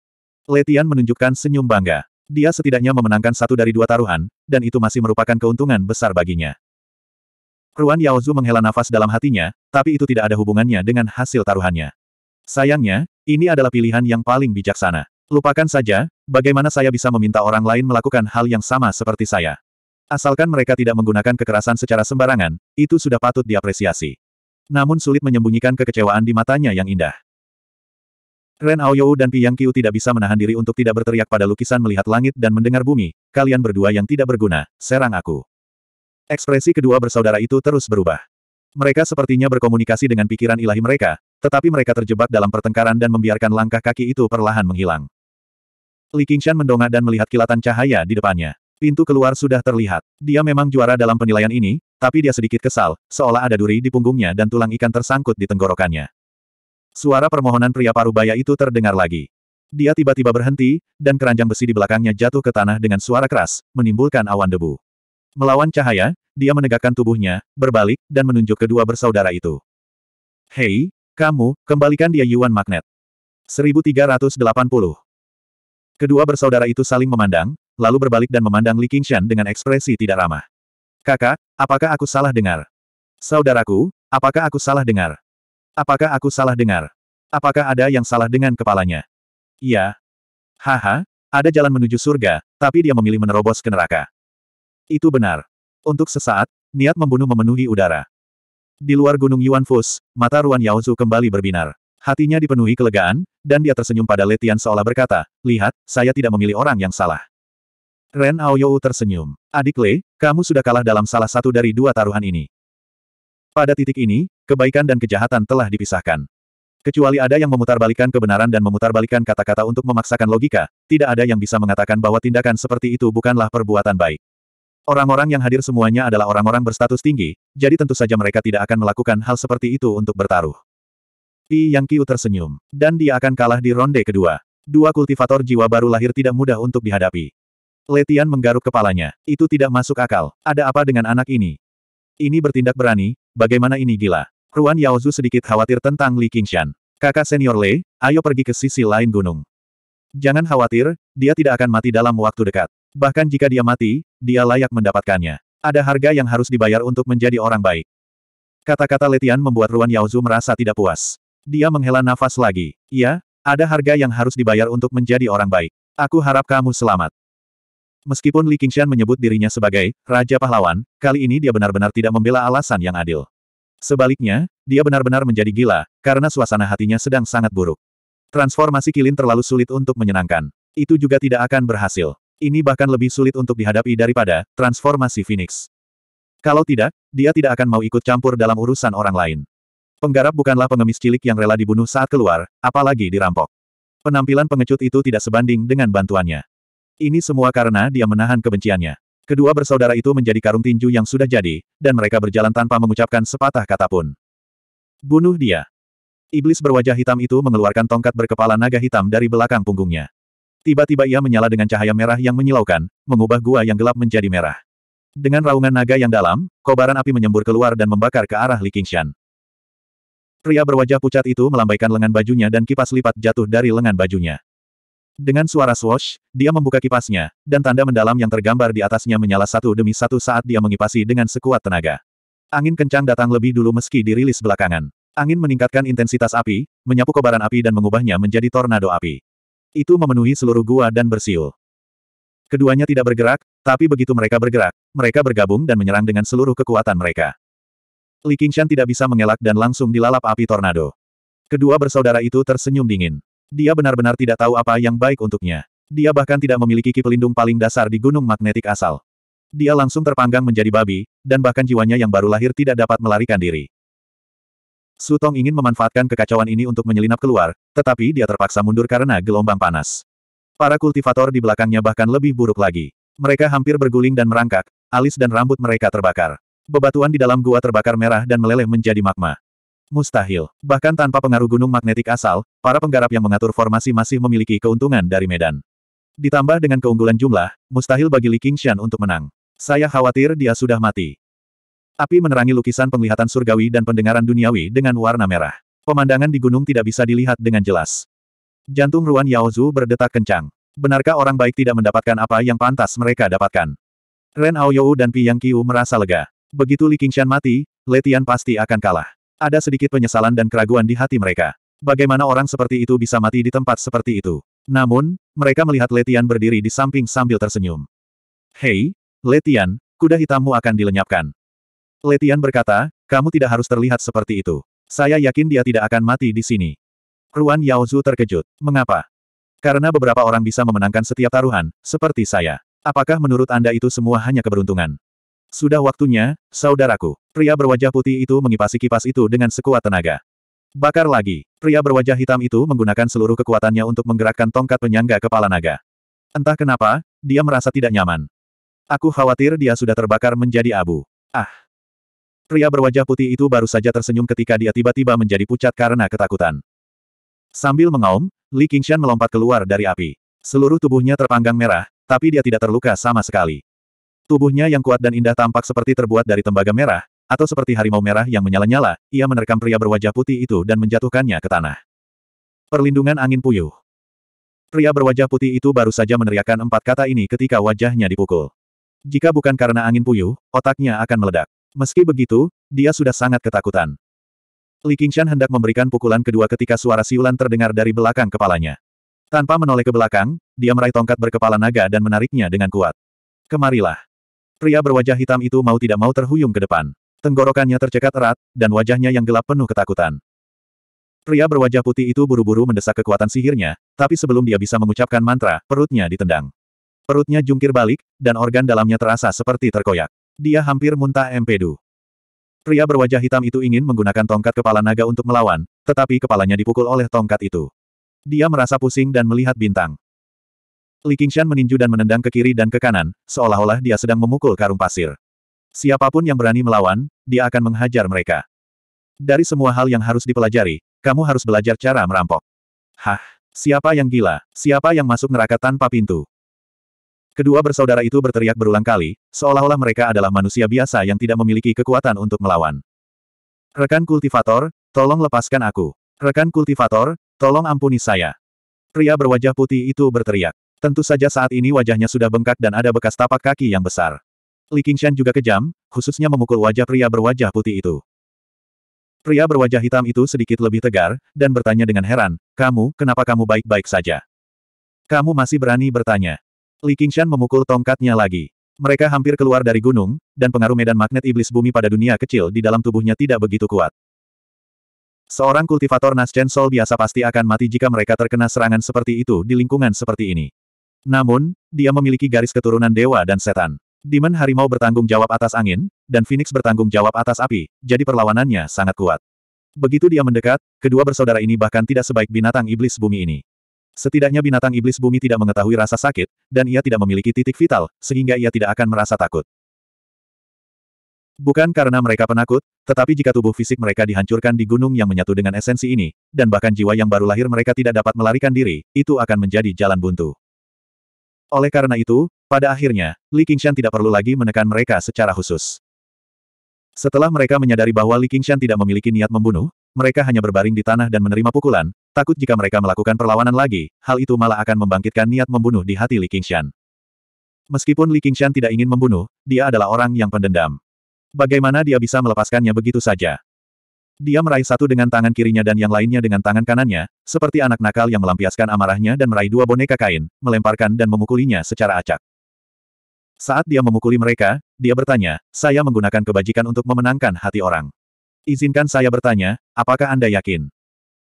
S1: Letian menunjukkan senyum bangga. Dia setidaknya memenangkan satu dari dua taruhan, dan itu masih merupakan keuntungan besar baginya. Ruan Yaozu menghela nafas dalam hatinya, tapi itu tidak ada hubungannya dengan hasil taruhannya. Sayangnya, ini adalah pilihan yang paling bijaksana. Lupakan saja, bagaimana saya bisa meminta orang lain melakukan hal yang sama seperti saya. Asalkan mereka tidak menggunakan kekerasan secara sembarangan, itu sudah patut diapresiasi. Namun sulit menyembunyikan kekecewaan di matanya yang indah. Ren Aoyou dan Piang Qiu tidak bisa menahan diri untuk tidak berteriak pada lukisan melihat langit dan mendengar bumi, kalian berdua yang tidak berguna, serang aku. Ekspresi kedua bersaudara itu terus berubah. Mereka sepertinya berkomunikasi dengan pikiran ilahi mereka, tetapi mereka terjebak dalam pertengkaran dan membiarkan langkah kaki itu perlahan menghilang. Li Qingshan mendongak dan melihat kilatan cahaya di depannya. Pintu keluar sudah terlihat. Dia memang juara dalam penilaian ini, tapi dia sedikit kesal, seolah ada duri di punggungnya dan tulang ikan tersangkut di tenggorokannya. Suara permohonan pria parubaya itu terdengar lagi. Dia tiba-tiba berhenti, dan keranjang besi di belakangnya jatuh ke tanah dengan suara keras, menimbulkan awan debu. Melawan cahaya, dia menegakkan tubuhnya, berbalik, dan menunjuk kedua bersaudara itu. Hei, kamu, kembalikan dia Yuan Magnet. 1380. Kedua bersaudara itu saling memandang, lalu berbalik dan memandang Li Qingshan dengan ekspresi tidak ramah. Kakak, apakah aku salah dengar? Saudaraku, apakah aku salah dengar? Apakah aku salah dengar? Apakah ada yang salah dengan kepalanya? Iya. Haha, ada jalan menuju surga, tapi dia memilih menerobos ke neraka. Itu benar. Untuk sesaat, niat membunuh memenuhi udara. Di luar gunung Yuanfus, mata Ruan Yaozu kembali berbinar. Hatinya dipenuhi kelegaan, dan dia tersenyum pada Letian seolah berkata, Lihat, saya tidak memilih orang yang salah. Ren Aoyou tersenyum. Adik Le, kamu sudah kalah dalam salah satu dari dua taruhan ini. Pada titik ini, kebaikan dan kejahatan telah dipisahkan. Kecuali ada yang memutarbalikkan kebenaran dan memutarbalikkan kata-kata untuk memaksakan logika, tidak ada yang bisa mengatakan bahwa tindakan seperti itu bukanlah perbuatan baik. Orang-orang yang hadir semuanya adalah orang-orang berstatus tinggi, jadi tentu saja mereka tidak akan melakukan hal seperti itu untuk bertaruh. Pi Yang Qiu tersenyum, dan dia akan kalah di ronde kedua. Dua kultivator jiwa baru lahir tidak mudah untuk dihadapi. Letian menggaruk kepalanya. Itu tidak masuk akal. Ada apa dengan anak ini? Ini bertindak berani, bagaimana ini gila? Ruan Yaozu sedikit khawatir tentang Li Qingshan. Kakak senior Le, ayo pergi ke sisi lain gunung. Jangan khawatir, dia tidak akan mati dalam waktu dekat. Bahkan jika dia mati, dia layak mendapatkannya. Ada harga yang harus dibayar untuk menjadi orang baik. Kata-kata Letian membuat Ruan Yaozu merasa tidak puas. Dia menghela nafas lagi. Iya, ada harga yang harus dibayar untuk menjadi orang baik. Aku harap kamu selamat. Meskipun Li Qingshan menyebut dirinya sebagai Raja Pahlawan, kali ini dia benar-benar tidak membela alasan yang adil. Sebaliknya, dia benar-benar menjadi gila, karena suasana hatinya sedang sangat buruk. Transformasi kilin terlalu sulit untuk menyenangkan. Itu juga tidak akan berhasil. Ini bahkan lebih sulit untuk dihadapi daripada transformasi Phoenix. Kalau tidak, dia tidak akan mau ikut campur dalam urusan orang lain. Penggarap bukanlah pengemis cilik yang rela dibunuh saat keluar, apalagi dirampok. Penampilan pengecut itu tidak sebanding dengan bantuannya. Ini semua karena dia menahan kebenciannya. Kedua bersaudara itu menjadi karung tinju yang sudah jadi, dan mereka berjalan tanpa mengucapkan sepatah kata pun. Bunuh dia. Iblis berwajah hitam itu mengeluarkan tongkat berkepala naga hitam dari belakang punggungnya. Tiba-tiba ia menyala dengan cahaya merah yang menyilaukan, mengubah gua yang gelap menjadi merah. Dengan raungan naga yang dalam, kobaran api menyembur keluar dan membakar ke arah Li Qingshan. Pria berwajah pucat itu melambaikan lengan bajunya dan kipas lipat jatuh dari lengan bajunya. Dengan suara swash, dia membuka kipasnya, dan tanda mendalam yang tergambar di atasnya menyala satu demi satu saat dia mengipasi dengan sekuat tenaga. Angin kencang datang lebih dulu meski dirilis belakangan. Angin meningkatkan intensitas api, menyapu kobaran api dan mengubahnya menjadi tornado api. Itu memenuhi seluruh gua dan bersiul. Keduanya tidak bergerak, tapi begitu mereka bergerak, mereka bergabung dan menyerang dengan seluruh kekuatan mereka. Li Qingshan tidak bisa mengelak dan langsung dilalap api tornado. Kedua bersaudara itu tersenyum dingin. Dia benar-benar tidak tahu apa yang baik untuknya. Dia bahkan tidak memiliki ki pelindung paling dasar di gunung magnetik asal. Dia langsung terpanggang menjadi babi, dan bahkan jiwanya yang baru lahir tidak dapat melarikan diri. Sutong ingin memanfaatkan kekacauan ini untuk menyelinap keluar, tetapi dia terpaksa mundur karena gelombang panas. Para kultivator di belakangnya bahkan lebih buruk lagi. Mereka hampir berguling dan merangkak, alis dan rambut mereka terbakar. Bebatuan di dalam gua terbakar merah dan meleleh menjadi magma. Mustahil. Bahkan tanpa pengaruh gunung magnetik asal, para penggarap yang mengatur formasi masih memiliki keuntungan dari medan. Ditambah dengan keunggulan jumlah, mustahil bagi Li Qingshan untuk menang. Saya khawatir dia sudah mati. Api menerangi lukisan penglihatan surgawi dan pendengaran duniawi dengan warna merah. Pemandangan di gunung tidak bisa dilihat dengan jelas. Jantung Ruan Yaozu berdetak kencang. Benarkah orang baik tidak mendapatkan apa yang pantas mereka dapatkan? Ren Aoyou dan Pi Yang Qiu merasa lega. Begitu Li Qingshan mati, Letian pasti akan kalah. Ada sedikit penyesalan dan keraguan di hati mereka. Bagaimana orang seperti itu bisa mati di tempat seperti itu? Namun, mereka melihat Letian berdiri di samping sambil tersenyum. Hei, Letian, kuda hitammu akan dilenyapkan. Letian berkata, kamu tidak harus terlihat seperti itu. Saya yakin dia tidak akan mati di sini. Ruan Yaozu terkejut. Mengapa? Karena beberapa orang bisa memenangkan setiap taruhan, seperti saya. Apakah menurut Anda itu semua hanya keberuntungan? Sudah waktunya, saudaraku. Pria berwajah putih itu mengipasi kipas itu dengan sekuat tenaga. Bakar lagi. Pria berwajah hitam itu menggunakan seluruh kekuatannya untuk menggerakkan tongkat penyangga kepala naga. Entah kenapa, dia merasa tidak nyaman. Aku khawatir dia sudah terbakar menjadi abu. Ah! Pria berwajah putih itu baru saja tersenyum ketika dia tiba-tiba menjadi pucat karena ketakutan. Sambil mengaum, Li Qingshan melompat keluar dari api. Seluruh tubuhnya terpanggang merah, tapi dia tidak terluka sama sekali. Tubuhnya yang kuat dan indah tampak seperti terbuat dari tembaga merah, atau seperti harimau merah yang menyala-nyala, ia menerkam pria berwajah putih itu dan menjatuhkannya ke tanah. Perlindungan angin puyuh. Pria berwajah putih itu baru saja meneriakkan empat kata ini ketika wajahnya dipukul. Jika bukan karena angin puyuh, otaknya akan meledak. Meski begitu, dia sudah sangat ketakutan. Li Qingshan hendak memberikan pukulan kedua ketika suara siulan terdengar dari belakang kepalanya. Tanpa menoleh ke belakang, dia meraih tongkat berkepala naga dan menariknya dengan kuat. Kemarilah. Pria berwajah hitam itu mau tidak mau terhuyung ke depan. Tenggorokannya tercekat erat, dan wajahnya yang gelap penuh ketakutan. Pria berwajah putih itu buru-buru mendesak kekuatan sihirnya, tapi sebelum dia bisa mengucapkan mantra, perutnya ditendang. Perutnya jungkir balik, dan organ dalamnya terasa seperti terkoyak. Dia hampir muntah empedu. Pria berwajah hitam itu ingin menggunakan tongkat kepala naga untuk melawan, tetapi kepalanya dipukul oleh tongkat itu. Dia merasa pusing dan melihat bintang. Li Qingshan meninju dan menendang ke kiri dan ke kanan, seolah-olah dia sedang memukul karung pasir. Siapapun yang berani melawan, dia akan menghajar mereka. Dari semua hal yang harus dipelajari, kamu harus belajar cara merampok. Hah, siapa yang gila, siapa yang masuk neraka tanpa pintu? Kedua bersaudara itu berteriak berulang kali, seolah-olah mereka adalah manusia biasa yang tidak memiliki kekuatan untuk melawan. Rekan kultivator, tolong lepaskan aku. Rekan kultivator, tolong ampuni saya. Pria berwajah putih itu berteriak. Tentu saja saat ini wajahnya sudah bengkak dan ada bekas tapak kaki yang besar. Li Qingshan juga kejam, khususnya memukul wajah pria berwajah putih itu. Pria berwajah hitam itu sedikit lebih tegar, dan bertanya dengan heran, kamu, kenapa kamu baik-baik saja? Kamu masih berani bertanya. Li Qingshan memukul tongkatnya lagi. Mereka hampir keluar dari gunung, dan pengaruh medan magnet iblis bumi pada dunia kecil di dalam tubuhnya tidak begitu kuat. Seorang kultivator Chen Sol biasa pasti akan mati jika mereka terkena serangan seperti itu di lingkungan seperti ini. Namun, dia memiliki garis keturunan dewa dan setan. Demon harimau bertanggung jawab atas angin, dan Phoenix bertanggung jawab atas api, jadi perlawanannya sangat kuat. Begitu dia mendekat, kedua bersaudara ini bahkan tidak sebaik binatang iblis bumi ini. Setidaknya binatang iblis bumi tidak mengetahui rasa sakit, dan ia tidak memiliki titik vital, sehingga ia tidak akan merasa takut. Bukan karena mereka penakut, tetapi jika tubuh fisik mereka dihancurkan di gunung yang menyatu dengan esensi ini, dan bahkan jiwa yang baru lahir mereka tidak dapat melarikan diri, itu akan menjadi jalan buntu. Oleh karena itu, pada akhirnya, Li Qingshan tidak perlu lagi menekan mereka secara khusus. Setelah mereka menyadari bahwa Li Qingshan tidak memiliki niat membunuh, mereka hanya berbaring di tanah dan menerima pukulan, Takut jika mereka melakukan perlawanan lagi, hal itu malah akan membangkitkan niat membunuh di hati Li Qingshan. Meskipun Li Qingshan tidak ingin membunuh, dia adalah orang yang pendendam. Bagaimana dia bisa melepaskannya begitu saja? Dia meraih satu dengan tangan kirinya dan yang lainnya dengan tangan kanannya, seperti anak nakal yang melampiaskan amarahnya dan meraih dua boneka kain, melemparkan dan memukulinya secara acak. Saat dia memukuli mereka, dia bertanya, saya menggunakan kebajikan untuk memenangkan hati orang. Izinkan saya bertanya, apakah Anda yakin?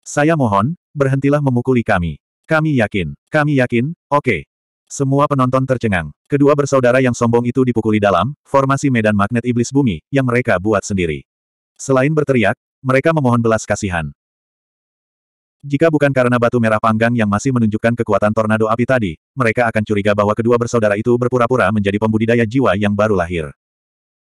S1: Saya mohon, berhentilah memukuli kami. Kami yakin. Kami yakin, oke. Okay. Semua penonton tercengang. Kedua bersaudara yang sombong itu dipukuli dalam formasi medan magnet iblis bumi yang mereka buat sendiri. Selain berteriak, mereka memohon belas kasihan. Jika bukan karena batu merah panggang yang masih menunjukkan kekuatan tornado api tadi, mereka akan curiga bahwa kedua bersaudara itu berpura-pura menjadi pembudidaya jiwa yang baru lahir.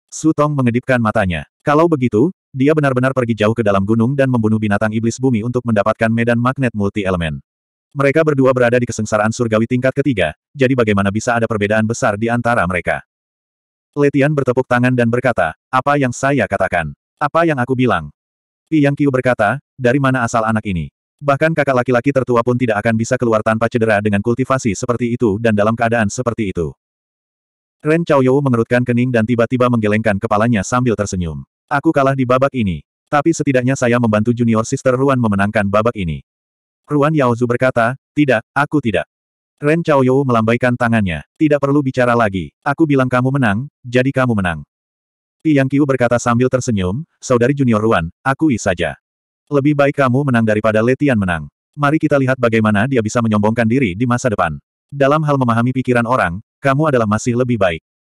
S1: Sutong mengedipkan matanya. Kalau begitu, dia benar-benar pergi jauh ke dalam gunung dan membunuh binatang iblis bumi untuk mendapatkan medan magnet multi-elemen. Mereka berdua berada di kesengsaraan surgawi tingkat ketiga, jadi bagaimana bisa ada perbedaan besar di antara mereka? Letian bertepuk tangan dan berkata, apa yang saya katakan? Apa yang aku bilang? Yang Qiu berkata, dari mana asal anak ini? Bahkan kakak laki-laki tertua pun tidak akan bisa keluar tanpa cedera dengan kultivasi seperti itu dan dalam keadaan seperti itu. Ren Chaoyou mengerutkan kening dan tiba-tiba menggelengkan kepalanya sambil tersenyum. Aku kalah di babak ini. Tapi setidaknya saya membantu junior sister Ruan memenangkan babak ini. Ruan Yaozu berkata, tidak, aku tidak. Ren Chaoyou melambaikan tangannya. Tidak perlu bicara lagi. Aku bilang kamu menang, jadi kamu menang. Tiang Qiu berkata sambil tersenyum, saudari junior Ruan, akui saja. Lebih baik kamu menang daripada Letian menang. Mari kita lihat bagaimana dia bisa menyombongkan diri di masa depan. Dalam hal memahami pikiran orang, kamu adalah masih lebih baik.